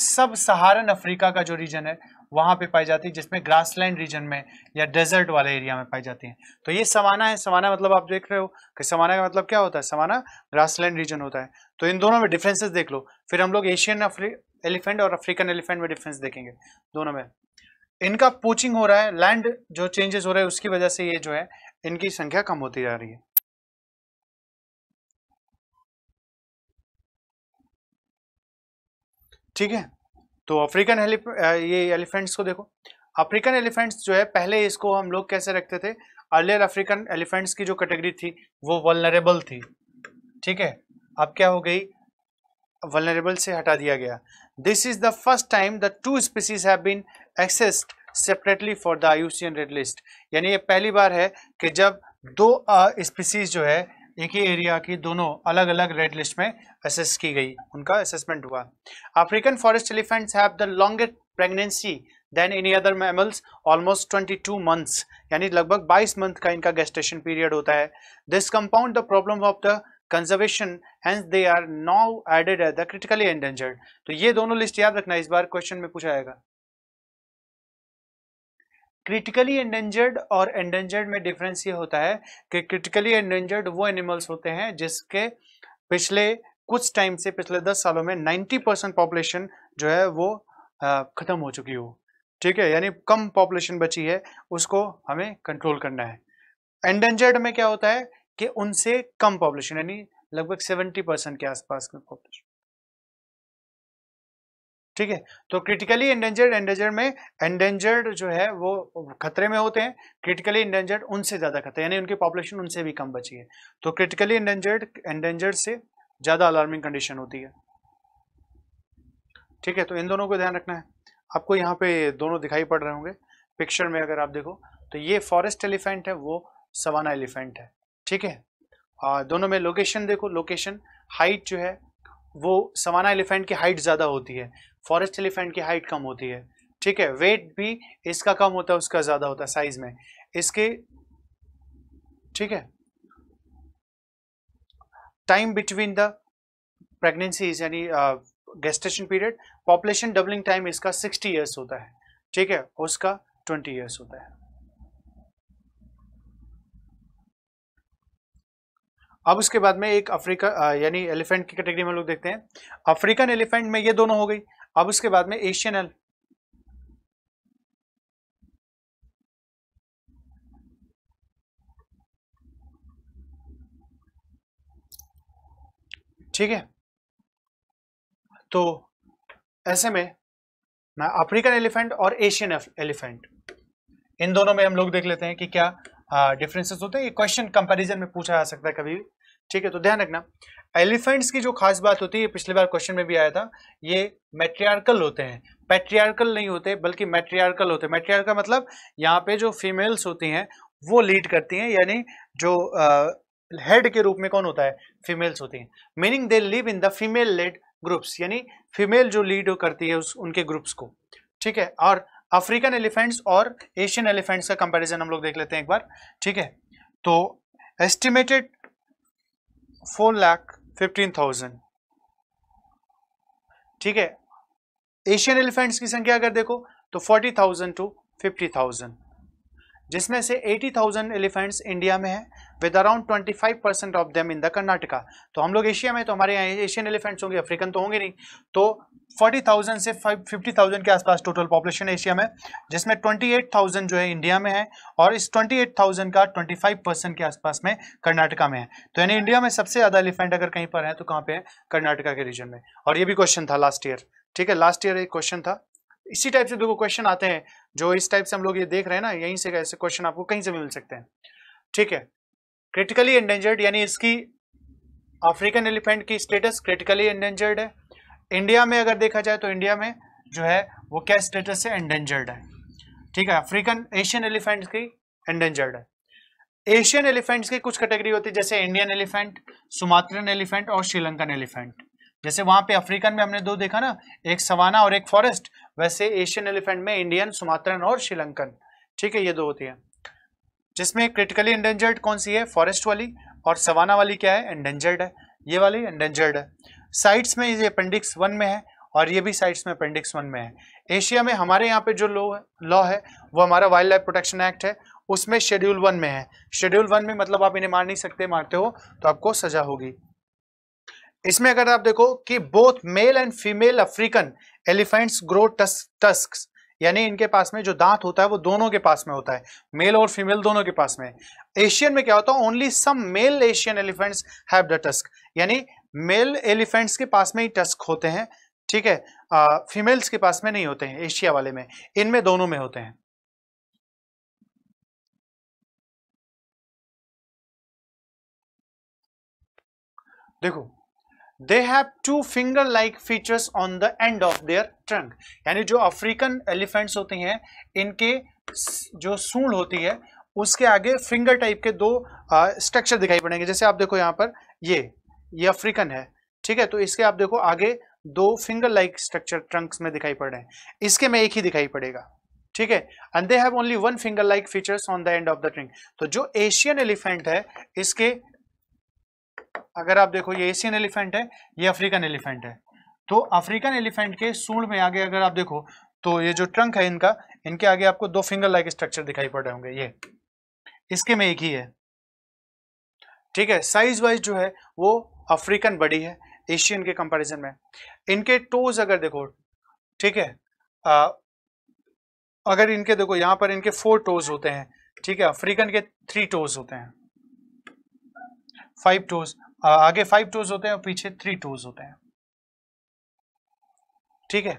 सब सहारन अफ्रीका का जो रीजन है वहाँ पे पाई जाती है जिसमें ग्रासलैंड रीजन में या डेजर्ट वाले एरिया में पाई जाती हैं तो ये समाना है समाना मतलब आप देख रहे हो कि समाना का मतलब क्या होता है समाना ग्रासलैंड रीजन होता है तो इन दोनों में डिफ्रेंसेज देख लो फिर हम लोग एशियन एलिफेंट और अफ्रीकन एलिफेंट में डिफ्रेंस देखेंगे दोनों में इनका पोचिंग हो रहा है लैंड जो चेंजेस हो रहा है उसकी वजह से ये जो है इनकी संख्या कम होती जा रही है ठीक है तो अफ्रीकन ये एलिफेंट्स को देखो अफ्रीकन एलिफेंट्स जो है पहले इसको हम लोग कैसे रखते थे अर्लियर अफ्रीकन एलिफेंट्स की जो कैटेगरी थी वो वलनरेबल थी ठीक है अब क्या हो गई वलनरेबल से हटा दिया गया this is the first time the two species have been assessed separately for the IUCN red list यानी ये पहली बार है कि जब दो स्पीसीज जो है एक ही एरिया की दोनों अलग अलग रेड लिस्ट में असेस की गई उनका असेसमेंट हुआ African forest elephants have the longest pregnancy than any other mammals almost 22 two months यानी लगभग 22 मंथ का इनका गेस्टेशन पीरियड होता है this compound the problem of the conservation hence they are now added at the critically endangered तो ये दोनों लिस्ट याद रखना इस बार क्वेश्चन में पूछा जाएगा क्रिटिकली एंडेंजर्ड और एंडेंजर्ड में डिफरेंस ये होता है कि क्रिटिकली एंडेंजर्ड वो एनिमल्स होते हैं जिसके पिछले कुछ टाइम से पिछले दस सालों में 90 परसेंट पॉपुलेशन जो है वो ख़त्म हो चुकी हो ठीक है यानी कम पॉपुलेशन बची है उसको हमें कंट्रोल करना है एंडेंजर्ड में क्या होता है कि उनसे कम पॉपुलेशन यानी लगभग 70 परसेंट के आसपास में पॉपुलेशन ठीक है तो क्रिटिकली एंडेंजर्ड एंडेंजर में एंडेंजर्ड जो है वो खतरे में होते हैं क्रिटिकली एंडेंजर्ड उनसे ज़्यादा खतरे यानी उनकी पॉपुलेशन उनसे भी कम बची है तो क्रिटिकली एंडेंजर्ड एंडेंजर्ड से ज़्यादा अलार्मिंग कंडीशन होती है ठीक है तो इन दोनों को ध्यान रखना है आपको यहाँ पे दोनों दिखाई पड़ रहे होंगे पिक्चर में अगर आप देखो तो ये फॉरेस्ट एलिफेंट है वो सवाना एलिफेंट है ठीक है और दोनों में लोकेशन देखो लोकेशन हाइट जो है वो सवाना एलिफेंट की हाइट ज़्यादा होती है फॉरेस्ट एलिफेंट की हाइट कम होती है ठीक है वेट भी इसका कम होता है उसका ज़्यादा होता है साइज में इसके ठीक है टाइम बिटवीन द प्रेगनेंसीज यानी gestation period population doubling time इसका 60 इयर्स होता है ठीक है उसका 20 इयर्स होता है अब उसके बाद में एक अफ्रीका यानी एलिफेंट की कैटेगरी में लोग देखते हैं अफ्रीकन एलिफेंट में ये दोनों हो गई अब उसके बाद में एशियन एल ठीक है तो ऐसे में मैं अफ्रीकन एलिफेंट और एशियन एलिफेंट इन दोनों में हम लोग देख लेते हैं कि क्या डिफरेंसेस होते हैं ये क्वेश्चन कंपैरिजन में पूछा जा सकता है कभी भी ठीक है तो ध्यान रखना एलिफेंट्स की जो खास बात होती है पिछले बार क्वेश्चन में भी आया था ये मेट्रियार्कल होते हैं पेट्रियार्कल नहीं होते बल्कि मेट्रियार्कल होते मेट्रियार्कल मतलब यहाँ पे जो फीमेल्स होती हैं वो लीड करती हैं यानी जो हेड के रूप में कौन होता है फीमेल्स होती हैं meaning they live in the female led groups यानी फीमेल जो लीड करती है उस उनके ग्रुप्स को ठीक है और अफ्रीकन एलिफेंट्स और एशियन एलिफेंट्स का कंपेरिजन हम लोग देख लेते हैं एक बार ठीक है तो estimated four lakh fifteen thousand ठीक है एशियन एलिफेंट्स की संख्या अगर देखो तो forty thousand to fifty thousand जिसमें से 80,000 एलिफेंट्स इंडिया में है with around 25 percent of them in the Karnataka तो हम लोग एशिया में तो हमारे यहाँ एशियन एलिफेंट्स होंगे अफ्रीकन तो होंगे नहीं तो 40,000 से 50,000 के आसपास टोटल पॉपुलेशन एशिया में जिसमें 28,000 जो है इंडिया में है और इस 28,000 का 25 परसेंट के आसपास में कर्नाटका में है तो यानी इंडिया में सबसे ज़्यादा एलिफेंट अगर कहीं पर है तो कहाँ पे है कर्नाटका के रीजन में और ये भी क्वेश्चन था लास्ट ईयर ठीक है लास्ट ईयर एक क्वेश्चन था इसी टाइप से देखो क्वेश्चन आते हैं जो इस टाइप से हम लोग ये देख रहे हैं ना यहीं से ऐसे क्वेश्चन आपको कहीं से भी मिल सकते हैं ठीक है क्रिटिकली एंडेंजर्ड यानी इसकी अफ्रीकन एलिफेंट की स्टेटस क्रिटिकली एंडेंजर्ड है इंडिया में अगर देखा जाए तो इंडिया में जो है वो क्या स्टेटस है एंडेंजर्ड है ठीक है अफ्रीकन एशियन एलिफेंट की एंडेंजर्ड है एशियन एलिफेंट्स की कुछ कैटेगरी होती है जैसे इंडियन एलिफेंट सुमात्रन एलिफेंट और श्रीलंकन एलिफेंट जैसे वहां पे अफ्रीकन में हमने दो देखा ना एक सवाना और एक फॉरेस्ट वैसे एशियन एलिफेंट में इंडियन सुमात्रन और श्रीलंकन ठीक है ये दो होती है जिसमें क्रिटिकली एंडेंजर्ड कौन सी है फॉरेस्ट वाली और सवाना वाली क्या है एंडेंजर्ड है ये वाली एंडेंजर्ड है साइट्स में ये अपेंडिक्स वन में है और ये भी साइट्स में अपेंडिक्स वन में है एशिया में हमारे यहाँ पे जो लॉ लॉ है वो हमारा वाइल्ड लाइफ प्रोटेक्शन एक्ट है उसमें शेड्यूल वन में है शेड्यूल वन में मतलब आप इन्हें मार नहीं सकते मारते हो तो आपको सजा होगी इसमें अगर आप देखो कि both male and female African elephants grow tusk यानी इनके पास में जो दांत होता है वो दोनों के पास में होता है मेल और फीमेल दोनों के पास में एशियन में क्या होता है only some male Asian elephants have the tusk यानी मेल एलिफेंट्स के पास में ही टस्क होते हैं ठीक है फीमेल्स के पास में नहीं होते हैं एशिया वाले में इनमें दोनों में होते हैं देखो they have two finger like features on the end of their trunk यानी जो अफ्रीकन एलिफेंट्स होते हैं इनके जो सूंड होती है उसके आगे फिंगर टाइप के दो स्ट्रक्चर दिखाई पड़ेंगे जैसे आप देखो यहाँ पर ये ये अफ्रीकन है ठीक है तो इसके आप देखो आगे दो फिंगर लाइक स्ट्रक्चर ट्रंक्स में दिखाई पड़ रहे हैं इसके में एक ही दिखाई पड़ेगा ठीक है and they have only one finger like features on the end of the trunk तो जो एशियन एलिफेंट है इसके अगर आप देखो ये एशियन एलिफेंट है ये अफ्रीकन एलिफेंट है तो अफ्रीकन एलिफेंट के सूढ़ में आगे अगर आप देखो तो ये जो ट्रंक है इनका इनके आगे आपको दो फिंगर लाइक स्ट्रक्चर दिखाई पड़ रहे होंगे ये इसके में एक ही है ठीक है साइज वाइज जो है वो अफ्रीकन बड़ी है एशियन के कंपैरिजन में इनके टोज अगर देखो ठीक है आ, अगर इनके देखो यहां पर इनके फोर टोज होते हैं ठीक है अफ्रीकन के थ्री टोज होते हैं फाइव टोज आगे फाइव टूज होते हैं और पीछे थ्री टूज होते हैं ठीक है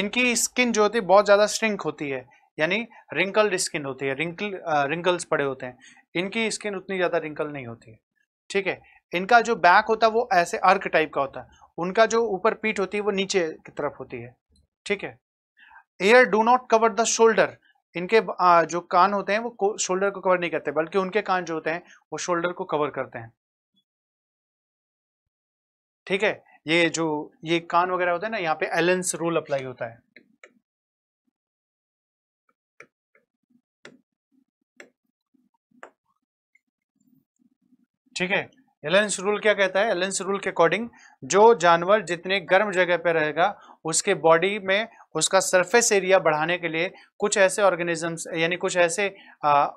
इनकी स्किन जो होती है बहुत ज़्यादा श्रिंक होती है यानी रिंकल्ड स्किन होती है रिंकल रिंकल्स पड़े होते हैं इनकी स्किन उतनी ज़्यादा रिंकल नहीं होती है ठीक है इनका जो बैक होता है वो ऐसे अर्क टाइप का होता है उनका जो ऊपर पीठ होती है वो नीचे की तरफ होती है ठीक है ear do not cover the shoulder इनके जो कान होते हैं वो शोल्डर को कवर नहीं करते बल्कि उनके कान जो होते हैं वो शोल्डर को कवर करते हैं ठीक है ये जो ये कान वगैरह होता है ना यहाँ पे एलेंस रूल अप्लाई होता है ठीक है एलेंस रूल क्या कहता है एलेंस रूल के अकॉर्डिंग जो जानवर जितने गर्म जगह पे रहेगा उसके बॉडी में उसका सरफेस एरिया बढ़ाने के लिए कुछ ऐसे ऑर्गेनिजम्स यानी कुछ ऐसे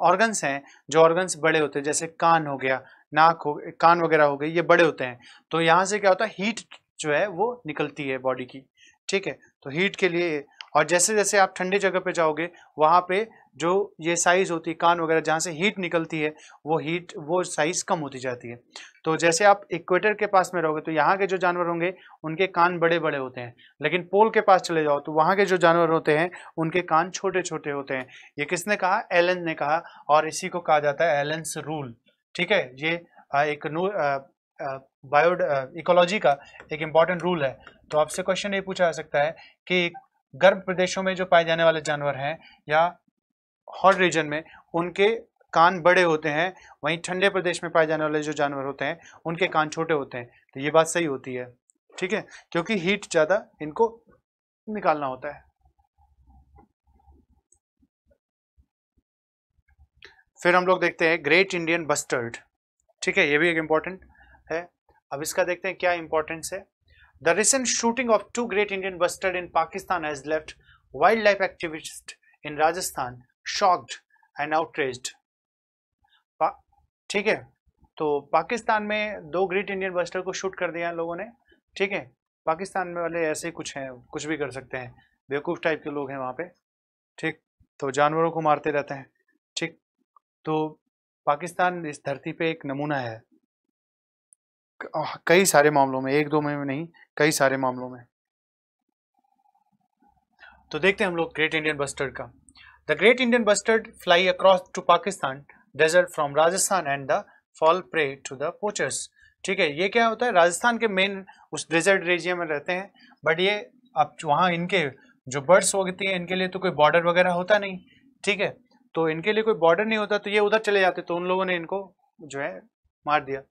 ऑर्गन्स हैं जो ऑर्गन्स बड़े होते हैं जैसे कान हो गया नाक हो कान वगैरह हो गए ये बड़े होते हैं तो यहाँ से क्या होता है हीट जो है वो निकलती है बॉडी की ठीक है तो हीट के लिए और जैसे जैसे आप ठंडे जगह पे जाओगे वहाँ पे जो ये साइज़ होती है कान वगैरह जहाँ से हीट निकलती है वो हीट वो साइज़ कम होती जाती है तो जैसे आप इक्वेटर के पास में रहोगे तो यहाँ के जो जानवर होंगे उनके कान बड़े बड़े होते हैं लेकिन पोल के पास चले जाओ तो वहाँ के जो जानवर होते हैं उनके कान छोटे छोटे होते हैं ये किसने कहा एलन ने कहा और इसी को कहा जाता है एलेंस रूल ठीक है ये एक बायो इकोलॉजी का एक इम्पॉर्टेंट रूल है तो आपसे क्वेश्चन ये पूछा जा सकता है कि गर्म प्रदेशों में जो पाए जाने वाले जानवर हैं या हॉट रीजन में उनके कान बड़े होते हैं वहीं ठंडे प्रदेश में पाए जाने वाले जो जानवर होते हैं उनके कान छोटे होते हैं तो ये बात सही होती है ठीक है क्योंकि हीट ज़्यादा इनको निकालना होता है फिर हम लोग देखते हैं ग्रेट इंडियन बस्टर्ड ठीक है ये भी एक इम्पॉर्टेंट है अब इसका देखते हैं क्या इंपॉर्टेंस है the recent shooting of two great Indian bustard in Pakistan as left wildlife activist in Rajasthan shocked and outrage ठीक है तो पाकिस्तान में दो ग्रेट इंडियन बस्टर को शूट कर दिया लोगों ने ठीक है पाकिस्तान में वाले ऐसे ही कुछ हैं कुछ भी कर सकते हैं बेवकूफ़ टाइप के लोग हैं वहाँ पे ठीक तो जानवरों को मारते रहते हैं तो पाकिस्तान इस धरती पे एक नमूना है कई सारे मामलों में एक दो में नहीं कई सारे मामलों में तो देखते हैं हम लोग ग्रेट इंडियन बस्टर्ड का the great Indian bustard fly across to Pakistan desert from Rajasthan and the fall prey to the poachers ठीक है ये क्या होता है राजस्थान के मेन उस डेजर्ट एरिया में रहते हैं बट ये अब वहाँ इनके जो बर्ड्स होती हैं इनके लिए तो कोई बॉर्डर वगैरह होता नहीं ठीक है तो इनके लिए कोई बॉर्डर नहीं होता तो ये उधर चले जाते तो उन लोगों ने इनको जो है मार दिया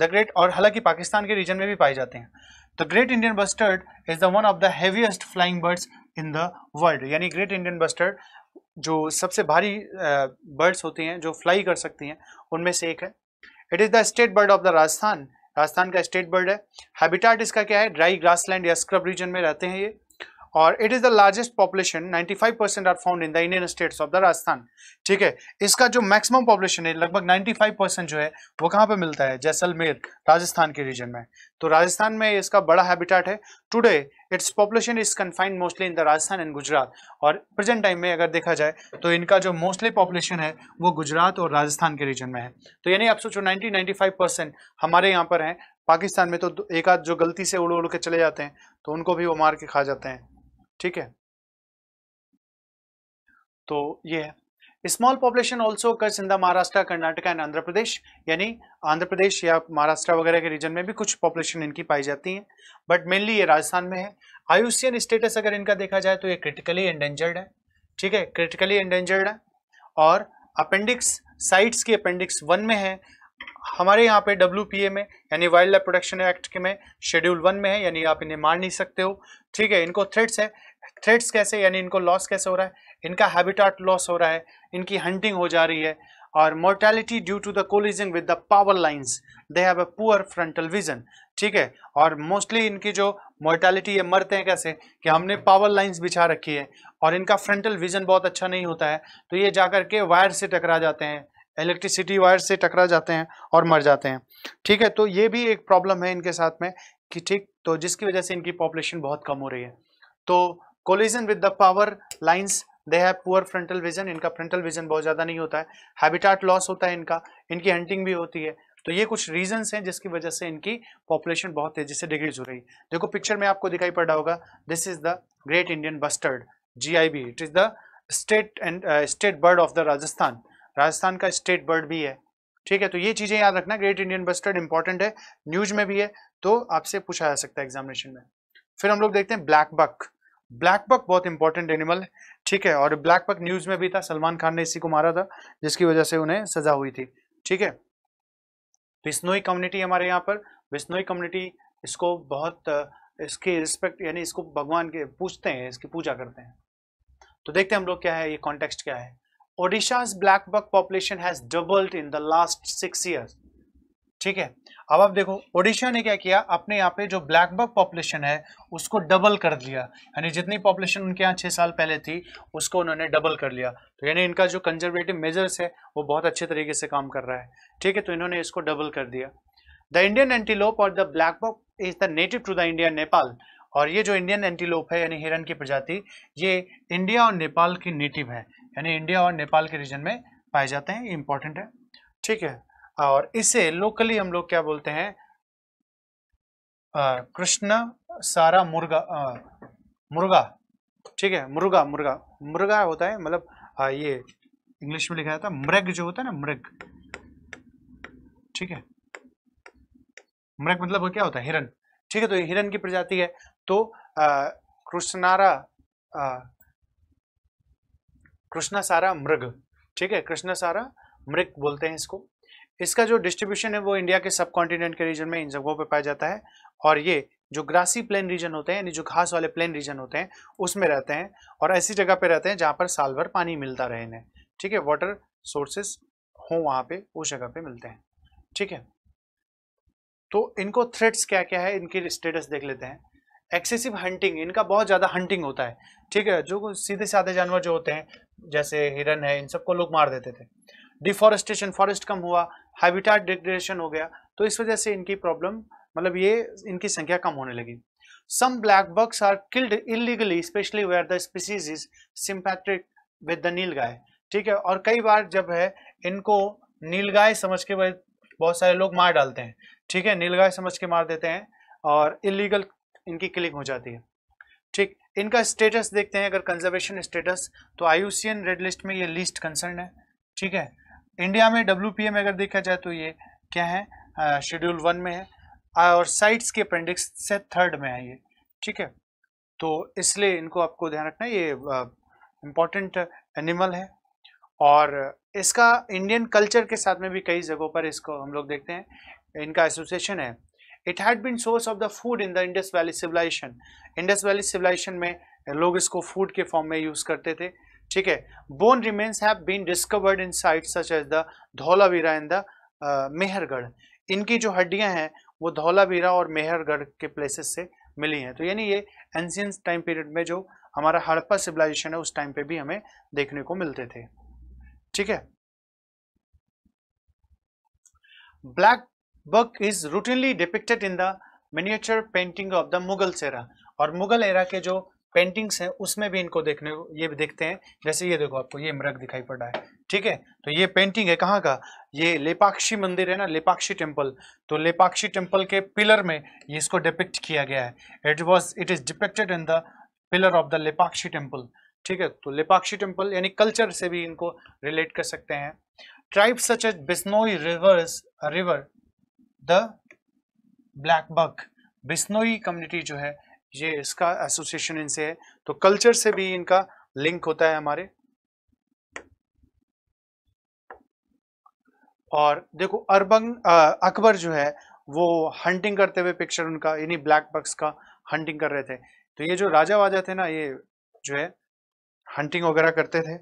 द ग्रेट और हालांकि पाकिस्तान के रीजन में भी पाए जाते हैं the great Indian bustard is the one of the heaviest flying birds in the world यानी ग्रेट इंडियन बस्टर्ड जो सबसे भारी बर्ड्स होती हैं जो फ्लाई कर सकती हैं उनमें से एक है it is the state bird of the Rajasthan Rajasthan का स्टेट बर्ड है हैबिटाट इसका क्या है ड्राई ग्रासलैंड या स्क्रब रीजन में रहते हैं ये और it is the largest population ninety five percent are found in the Indian states of the Rajasthan ठीक है इसका जो मैक्सिमम पॉपुलेशन है लगभग नाइन्टी फाइव परसेंट जो है वो कहाँ पे मिलता है जैसलमेर राजस्थान के रीजन में तो राजस्थान में इसका बड़ा हैबिटेट है today its population is confined mostly in the Rajasthan and Gujarat और प्रेजेंट टाइम में अगर देखा जाए तो इनका जो मोस्टली पॉपुलेशन है वो गुजरात और राजस्थान के रीजन में है तो यानी आप सोचो नाइन्टी फाइव परसेंट हमारे यहाँ पर हैं पाकिस्तान में तो एक आध जो गलती से उड़ उड़ के चले जाते हैं तो उनको भी वो मार के खा जाते हैं ठीक है तो ये है small population also occurs in the Maharashtra Karnataka and Andhra Pradesh यानी आंध्र प्रदेश या महाराष्ट्र वगैरह के रीजन में भी कुछ पॉपुलेशन इनकी पाई जाती है बट मेनली ये राजस्थान में है आयुषियन स्टेटस अगर इनका देखा जाए तो ये क्रिटिकली एंडेंजर्ड है ठीक है क्रिटिकली एंडेंजर्ड है और अपेंडिक्स साइट्स की अपेंडिक्स वन में है हमारे यहाँ पे डब्ल्यू में यानी वाइल्ड लाइफ प्रोटेक्शन एक्ट के में शेड्यूल वन में है यानी आप इन्हें मार नहीं सकते हो ठीक है इनको थ्रेट्स है थ्रेट्स कैसे यानी इनको लॉस कैसे हो रहा है इनका हैबिटाट लॉस हो रहा है इनकी हंटिंग हो जा रही है और mortality due to the collision with the power lines they have a poor frontal vision ठीक है और मोस्टली इनकी जो मोर्टेलिटी ये मरते हैं कैसे कि हमने पावर लाइन्स बिछा रखी है और इनका फ्रंटल विजन बहुत अच्छा नहीं होता है तो ये जा के वायर से टकरा जाते हैं इलेक्ट्रिसिटी वायर से टकरा जाते हैं और मर जाते हैं ठीक है तो ये भी एक प्रॉब्लम है इनके साथ में कि ठीक तो जिसकी वजह से इनकी पॉपुलेशन बहुत कम हो रही है तो collision with the power lines they have poor frontal vision इनका फ्रंटल विजन बहुत ज़्यादा नहीं होता है हैबिटाट लॉस होता है इनका इनकी हंटिंग भी होती है तो ये कुछ रीजंस हैं जिसकी वजह से इनकी पॉपुलेशन बहुत तेजी से डिग्रीज हो रही है देखो पिक्चर में आपको दिखाई पड़ रहा होगा this is the great Indian bustard G I B it is the state and state bird of the Rajasthan Rajasthan का स्टेट बर्ड भी है ठीक है तो ये चीज़ें याद रखना ग्रेट इंडियन बस्टर्ड इंपॉर्टेंट है न्यूज में भी है तो आपसे पूछा जा सकता है एग्जामिनेशन में फिर हम लोग देखते हैं ब्लैक बक ब्लैक बक बहुत इंपॉर्टेंट एनिमल है ठीक है और ब्लैक बक न्यूज में भी था सलमान खान ने इसी को मारा था जिसकी वजह से उन्हें सजा हुई थी ठीक है बिस्नोई कम्युनिटी हमारे यहाँ पर बिस्नोई कम्युनिटी इसको बहुत इसके रिस्पेक्ट यानी इसको भगवान के पूछते हैं इसकी पूजा करते हैं तो देखते हैं हम लोग क्या है ये कॉन्टेक्स्ट क्या है Odisha's blackbuck population has doubled in the last six years ठीक है अब आप देखो ओडिशा ने क्या किया अपने यहाँ पे जो ब्लैक बक पॉपुलेशन है उसको डबल कर दिया यानी जितनी पॉपुलेशन उनके यहाँ छः साल पहले थी उसको उन्होंने डबल कर लिया तो यानी इनका जो कंजर्वेटिव मेजर्स है वो बहुत अच्छे तरीके से काम कर रहा है ठीक है तो इन्होंने इसको डबल कर दिया द इंडियन एंटीलोप और the black buck is the native to the India Nepal और ये जो इंडियन एंटीलोप है यानी हिरन की प्रजाति ये इंडिया और नेपाल की नेटिव है यानी इंडिया और नेपाल के रीजन में पाए जाते हैं इंपॉर्टेंट है ठीक है और इसे लोकली हम लोग क्या बोलते हैं कृष्ण सारा मुर्गा आ, मुर्गा ठीक है मुर्गा मुर्गा मुर्गा होता है मतलब ये इंग्लिश में लिखा जाता है मृग जो होता है ना मृग ठीक है मृग मतलब वो क्या होता है हिरन ठीक है तो हिरन की प्रजाति है तो कृष्णारा कृष्ण सारा मृग ठीक है कृष्ण सारा मृग बोलते हैं इसको इसका जो डिस्ट्रीब्यूशन है वो इंडिया के सब कॉन्टिनेंट के रीजन में इन जगहों पे पाया जाता है और ये जो ग्रासी प्लेन रीजन होते हैं यानी जो घास वाले प्लेन रीजन होते हैं उसमें रहते हैं और ऐसी जगह पे रहते हैं जहाँ पर साल भर पानी मिलता रहे इन्हें ठीक है वाटर सोर्सेस हो वहाँ पे उस जगह पे मिलते हैं ठीक है तो इनको थ्रेट्स क्या क्या है इनकी स्टेटस देख लेते हैं एक्सेसिव हंटिंग इनका बहुत ज़्यादा हंटिंग होता है ठीक है जो सीधे साधे जानवर जो होते हैं जैसे हिरन है इन सबको लोग मार देते थे डिफॉरेस्टेशन फॉरेस्ट कम हुआ हैबिटाट डिग्रेडेशन हो गया तो इस वजह से इनकी प्रॉब्लम मतलब ये इनकी संख्या कम होने लगी some black are killed killed specially where the species is is with the नील नीलगाय ठीक है और कई बार जब है इनको नीलगाय समझ के बहुत सारे लोग मार डालते हैं ठीक है नीलगाय समझ के मार देते हैं और इलीगल इनकी क्लिक हो जाती है ठीक इनका स्टेटस देखते हैं अगर कंजर्वेशन स्टेटस तो आयुसियन रेड लिस्ट में ये लिस्ट कंसर्न है ठीक है इंडिया में डब्ल्यू में अगर देखा जाए तो ये क्या है शेड्यूल वन में है और साइट्स के अपेंडिक्स से थर्ड में है ये ठीक है तो इसलिए इनको आपको ध्यान रखना ये इम्पॉर्टेंट एनिमल है और इसका इंडियन कल्चर के साथ में भी कई जगहों पर इसको हम लोग देखते हैं इनका एसोसिएशन है it had been source of the food in the Indus valley civilisation Indus valley civilisation में लोग इसको फूड के फॉर्म में यूज़ करते थे ठीक है bone remains have been discovered in site such as the Dholavira in the Mehrgarh इनकी जो हड्डियां हैं वो धौलावीरा और मेहरगढ़ के प्लेसेस से मिली हैं तो यानी ये एंशियंस टाइम पीरियड में जो हमारा हड़प्पा सिविलाइजेशन है उस टाइम पे भी हमें देखने को मिलते थे ठीक है black buck is routinely depicted in the miniature painting of the Mughal era और मुगल एरा के जो पेंटिंग्स हैं उसमें भी इनको देखने को ये भी देखते हैं जैसे ये देखो आपको ये मृग दिखाई पड़ रहा है ठीक है तो ये पेंटिंग है कहाँ का ये लेपाक्षी मंदिर है ना लेपाक्षी टेम्पल तो लेपाक्षी टेम्पल के पिलर में ये इसको डिपिक्ट किया गया है it was it is depicted in the pillar of the Lepakshi temple ठीक है तो लेपाक्षी टेम्पल यानी कल्चर से भी इनको रिलेट कर सकते हैं tribe such as Bishnoi reverse river the black bug Bishnoi community जो है ये इसका एसोसिएशन इनसे है तो कल्चर से भी इनका लिंक होता है हमारे और देखो अरबंग अकबर जो है वो हंटिंग करते हुए पिक्चर उनका यानी ब्लैक बक्स का हंटिंग कर रहे थे तो ये जो राजा वाजा थे ना ये जो है हंटिंग वगैरह करते थे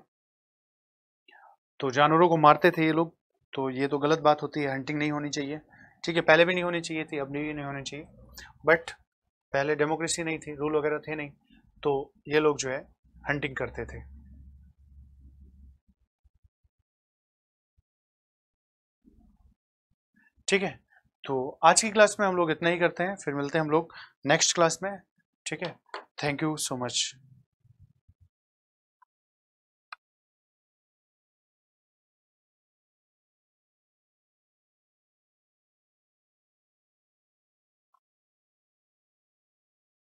तो जानवरों को मारते थे ये लोग तो ये तो गलत बात होती है हंटिंग नहीं होनी चाहिए ठीक है पहले भी नहीं होनी चाहिए थी अब भी नहीं होनी चाहिए बट पहले डेमोक्रेसी नहीं थी रूल वगैरह थे नहीं तो ये लोग जो है हंटिंग करते थे ठीक है तो आज की क्लास में हम लोग इतना ही करते हैं फिर मिलते हैं हम लोग नेक्स्ट क्लास में ठीक है थैंक यू सो मच